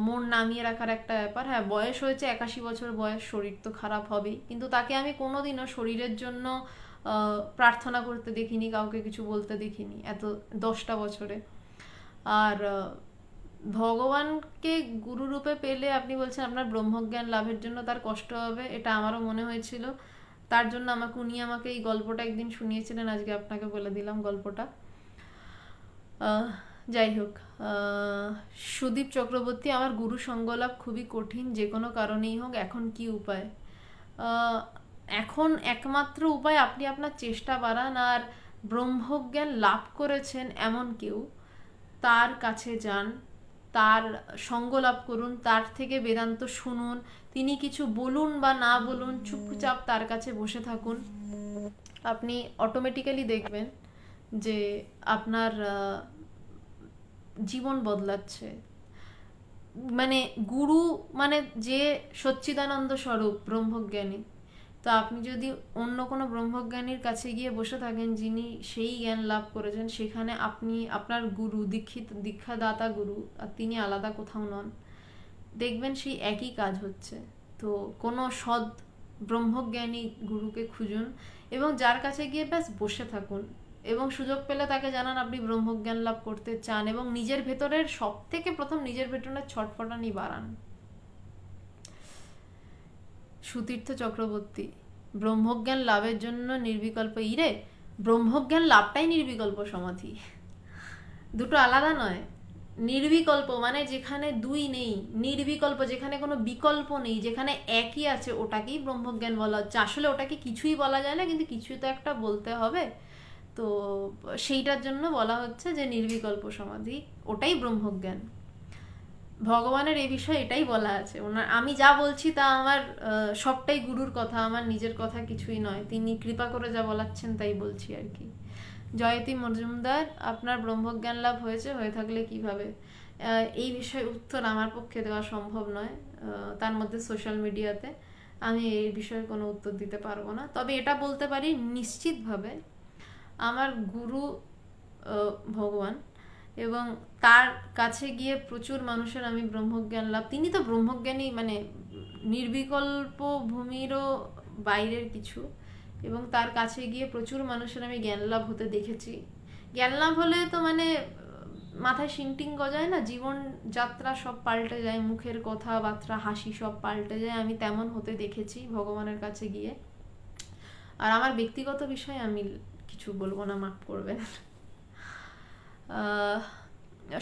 মন নামিয়ে রাখার একটা ব্যাপার হ্যাঁ বয়স হয়েছে একাশি বছর বয়স শরীর তো খারাপ হবেই কিন্তু তাকে আমি কোনোদিনও শরীরের জন্য প্রার্থনা করতে দেখিনি কাউকে কিছু বলতে দেখিনি এত দশটা বছরে আর ভগবানকে গুরুরূপে পেলে আপনি বলছেন আপনার ব্রহ্মজ্ঞান লাভের জন্য তার কষ্ট হবে এটা আমারও মনে হয়েছিল তার জন্য আমাকে উনি আমাকে এই গল্পটা একদিন শুনিয়েছিলেন আজকে আপনাকে বলে দিলাম গল্পটা যাই হোক সুদীপ চক্রবর্তী আমার গুরু সঙ্গলাপ খুবই কঠিন যে কোনো কারণেই হোক এখন কি উপায় এখন একমাত্র উপায় আপনি আপনার চেষ্টা বাড়ান আর ব্রহ্মজ্ঞান লাভ করেছেন এমন কেউ তার কাছে যান তার সঙ্গ লাভ করুন তার থেকে বেদান্ত শুনুন তিনি কিছু বলুন বা না বলুন চুপচাপ তার কাছে বসে থাকুন আপনি অটোমেটিক্যালি দেখবেন যে আপনার জীবন বদলাচ্ছে মানে গুরু মানে যে সচ্চিদানন্দ স্বরূপ ব্রহ্মজ্ঞানী তো আপনি যদি অন্য কোনো ব্রহ্মজ্ঞানীর কাছে গিয়ে বসে থাকেন যিনি সেই জ্ঞান লাভ করেছেন সেখানে আপনি আপনার গুরু দীক্ষিত দীক্ষাদাতা গুরু আর তিনি আলাদা কোথাও নন দেখবেন সেই একই কাজ হচ্ছে তো কোনো সৎ ব্রহ্মজ্ঞানী গুরুকে খুঁজুন এবং যার কাছে গিয়ে ব্যাস বসে থাকুন এবং সুযোগ পেলে তাকে জানান আপনি ব্রহ্মজ্ঞান লাভ করতে চান এবং নিজের ভেতরের সব থেকে প্রথম নিজের ভেতরের ছটফটানি বাড়ান সুতীর্থ চক্রবর্তী ব্রহ্মজ্ঞান লাভের জন্য নির্বিকল্প ইরে ব্রহ্মজ্ঞান লাভটাই নির্বিকল্প সমাধি দুটো আলাদা নয় নির্বিকল্প মানে যেখানে দুই নেই নির্বিকল্প যেখানে কোনো বিকল্প নেই যেখানে একই আছে ওটাকেই ব্রহ্মজ্ঞান বলা হচ্ছে আসলে ওটাকে কিছুই বলা যায় না কিন্তু কিছু তো একটা বলতে হবে তো সেইটার জন্য বলা হচ্ছে যে নির্বিকল্প সমাধি ওটাই ব্রহ্মজ্ঞান ভগবানের এই বিষয়ে এটাই বলা আছে ওনার আমি যা বলছি তা আমার সবটাই গুরুর কথা আমার নিজের কথা কিছুই নয় তিনি কৃপা করে যা বলাচ্ছেন তাই বলছি আর কি জয়তী মজুমদার আপনার ব্রহ্মজ্ঞান লাভ হয়েছে হয়ে থাকলে কিভাবে এই বিষয়ে উত্তর আমার পক্ষে দেওয়া সম্ভব নয় তার মধ্যে সোশ্যাল মিডিয়াতে আমি এই বিষয়ে কোনো উত্তর দিতে পারবো না তবে এটা বলতে পারি নিশ্চিতভাবে আমার গুরু ভগবান এবং তার কাছে গিয়ে প্রচুর মানুষের আমি ব্রহ্মজ্ঞান লাভ তিনি তো ব্রহ্মজ্ঞানী মানে নির্বিকল্প ভূমিরও বাইরের কিছু এবং তার কাছে গিয়ে প্রচুর মানুষের আমি জ্ঞান লাভ হতে দেখেছি জ্ঞান লাভ হলে তো মানে মাথায় শিংটিং গজায় না জীবন যাত্রা সব পাল্টে যায় মুখের কথাবার্তা হাসি সব পাল্টে যায় আমি তেমন হতে দেখেছি ভগবানের কাছে গিয়ে আর আমার ব্যক্তিগত বিষয়ে আমি কিছু বলবো না মাফ করবেন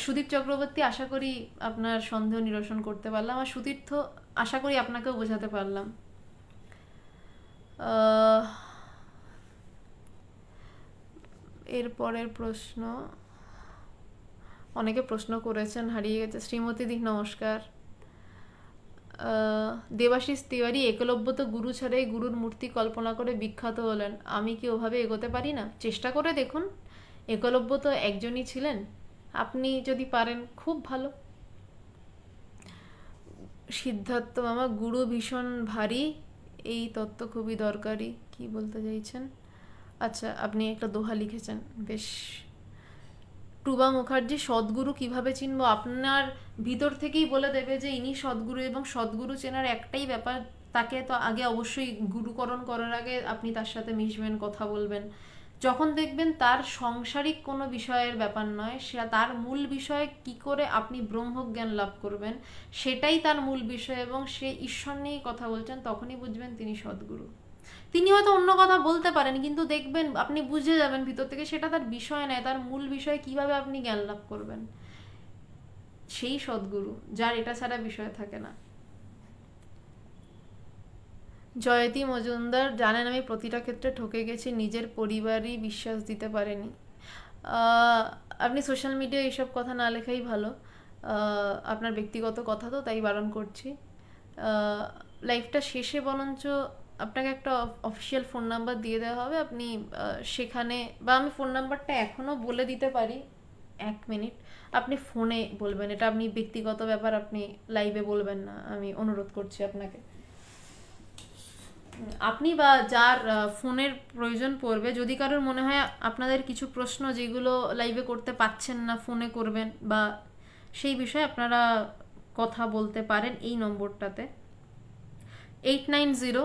সুদীপ চক্রবর্তী আশা করি আপনার সন্দেহ নিরসন করতে পারলাম আর সুতীর্থ আশা করি আপনাকেও বোঝাতে পারলাম এরপরের প্রশ্ন অনেকে প্রশ্ন করেছেন হারিয়ে গেছে শ্রীমতী দিক নমস্কার দেবাশিস তিওয়ারি একলব্য তো গুরু ছাড়াই গুরুর মূর্তি কল্পনা করে বিখ্যাত হলেন আমি কি ওভাবে এগোতে পারি না চেষ্টা করে দেখুন একলব্য তো একজনই ছিলেন আপনি যদি পারেন খুব ভালো সিদ্ধার্থ মামা গুরু ভীষণ ভারী এই তত্ত্ব খুবই দরকারি কি বলতে চাইছেন আচ্ছা আপনি একটা দোহা লিখেছেন বেশ টুবা মুখার্জি সদ্গুরু কিভাবে চিনব আপনার ভিতর থেকেই বলে দেবে যে ইনি সদ্গুরু এবং সদ্গুরু চেনার একটাই ব্যাপার তাকে তো আগে অবশ্যই গুরুকরণ করার আগে আপনি তার সাথে মিশবেন কথা বলবেন যখন দেখবেন তার সংসারিক কোনো বিষয়ের ব্যাপার নয় সে তার মূল বিষয়ে কি করে আপনি ব্রহ্মজ্ঞান লাভ করবেন সেটাই তার মূল বিষয় এবং সে ঈশ্বর নিয়েই কথা বলছেন তখনই বুঝবেন তিনি সদ্গুরু তিনি হয়তো অন্য কথা বলতে পারেন কিন্তু দেখবেন আপনি বুঝে যাবেন ভিতর থেকে সেটা তার বিষয় নয় তার মূল বিষয় কিভাবে আপনি জ্ঞান লাভ করবেন সেই সদ্গুরু যার এটা ছাড়া বিষয় থাকে না জয়তী মজুমদার জানেন আমি প্রতিটা ক্ষেত্রে ঠকে গেছি নিজের পরিবারই বিশ্বাস দিতে পারেনি আপনি সোশ্যাল মিডিয়ায় এইসব কথা না লেখাই ভালো আপনার ব্যক্তিগত কথা তো তাই বারণ করছি লাইফটা শেষে বরঞ্চ আপনাকে একটা অফিসিয়াল ফোন নাম্বার দিয়ে দেওয়া হবে আপনি সেখানে বা আমি ফোন নাম্বারটা এখনও বলে দিতে পারি এক মিনিট আপনি ফোনে বলবেন এটা আপনি ব্যক্তিগত ব্যাপার আপনি লাইভে বলবেন না আমি অনুরোধ করছি আপনাকে আপনি বা যার ফোনের প্রয়োজন পড়বে যদি কারোর মনে হয় আপনাদের কিছু প্রশ্ন যেগুলো লাইভে করতে পাচ্ছেন না ফোনে করবেন বা সেই বিষয়ে আপনারা কথা বলতে পারেন এই নম্বরটাতে eight nine zero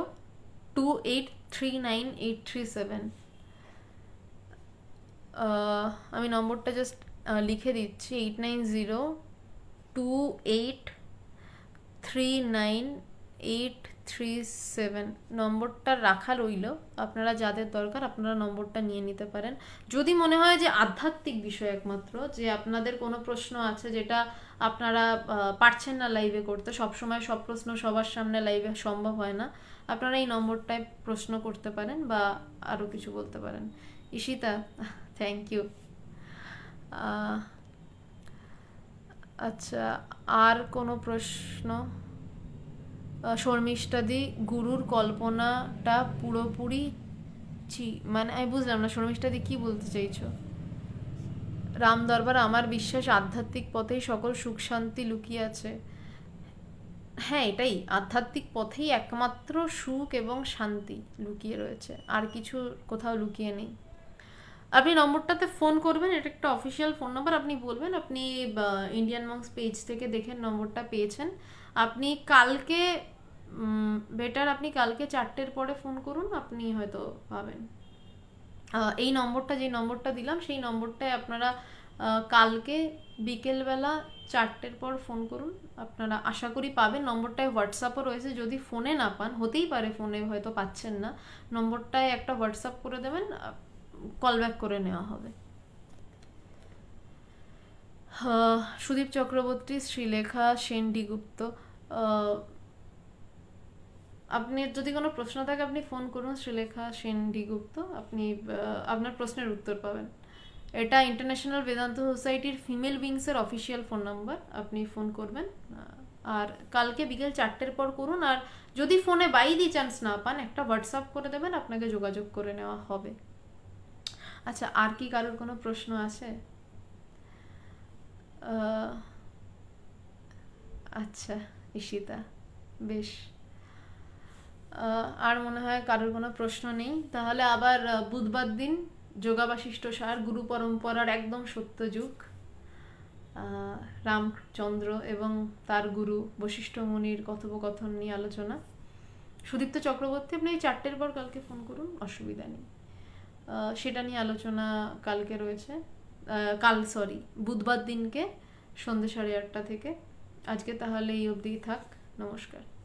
two eight three nine eight three seven আমি নম্বরটা জাস্ট লিখে দিচ্ছি eight nine zero two eight three nine eight three seven নম্বরটা রাখা রইল আপনারা যাদের দরকার আপনারা নম্বরটা নিয়ে নিতে পারেন যদি মনে হয় যে আধ্যাত্মিক বিষয় একমাত্র যে আপনাদের কোনো প্রশ্ন আছে যেটা আপনারা পারছেন না লাইভে করতে সবসময় সব প্রশ্ন সবার সামনে লাইভে সম্ভব হয় না আপনারা এই নম্বরটায় প্রশ্ন করতে পারেন বা আরও কিছু বলতে পারেন ঈশিতা থ্যাংক ইউ আচ্ছা আর কোনো প্রশ্ন শর্মিষ্ঠাদি গুরুর কল্পনাটা পুরোপুরি ছি মানে আমি বুঝলাম না শর্মিষ্ঠাদি কি বলতে চাইছো রাম দরবার আমার বিশ্বাস আধ্যাত্মিক পথেই সকল সুখ শান্তি লুকিয়ে আছে হ্যাঁ এটাই আধ্যাত্মিক পথেই একমাত্র সুখ এবং শান্তি লুকিয়ে রয়েছে আর কিছু কোথাও লুকিয়ে নেই আপনি নম্বরটাতে ফোন করবেন এটা একটা অফিসিয়াল ফোন নম্বর আপনি বলবেন আপনি ইন্ডিয়ান মংস পেজ থেকে দেখেন নম্বরটা পেয়েছেন আপনি কালকে বেটার আপনি কালকে চারটের পরে ফোন করুন আপনি হয়তো পাবেন এই নম্বরটা যে নম্বরটা দিলাম সেই নম্বরটায় আপনারা কালকে বিকেলবেলা চারটের পর ফোন করুন আপনারা আশা করি পাবেন নম্বরটায় হোয়াটসঅ্যাপও রয়েছে যদি ফোনে না পান হতেই পারে ফোনে হয়তো পাচ্ছেন না নম্বরটায় একটা হোয়াটসঅ্যাপ করে দেবেন কল ব্যাক করে নেওয়া হবে সুদীপ চক্রবর্তী শ্রীলেখা সেন ডিগুপ্ত আপনি যদি কোনো প্রশ্ন থাকে আপনি ফোন করুন শ্রীলেখা সেন ডিগুপ্ত আপনি আপনার প্রশ্নের উত্তর পাবেন এটা ইন্টারন্যাশনাল বেদান্ত সোসাইটির ফিমেল উইংসের অফিসিয়াল ফোন নাম্বার আপনি ফোন করবেন আর কালকে বিকেল চারটের পর করুন আর যদি ফোনে বাই দি চান্স না পান একটা হোয়াটসঅ্যাপ করে দেবেন আপনাকে যোগাযোগ করে নেওয়া হবে আচ্ছা আর কি কারোর কোনো প্রশ্ন আছে আচ্ছা ঈশিতা বেশ আর মনে হয় কারোর কোনো প্রশ্ন নেই তাহলে আবার বুধবার দিন যোগাবাশিষ্ট সার গুরু পরম্পরার একদম সত্য যুগ রামচন্দ্র এবং তার গুরু বশিষ্ঠ মুনির কথোপকথন নিয়ে আলোচনা সুদীপ্ত চক্রবর্তী আপনি এই চারটের পর কালকে ফোন করুন অসুবিধা নেই সেটা নিয়ে আলোচনা কালকে রয়েছে কাল সরি বুধবার দিনকে সন্ধ্যে সাড়ে আটটা থেকে আজকে তাহলে এই অবধি থাক নমস্কার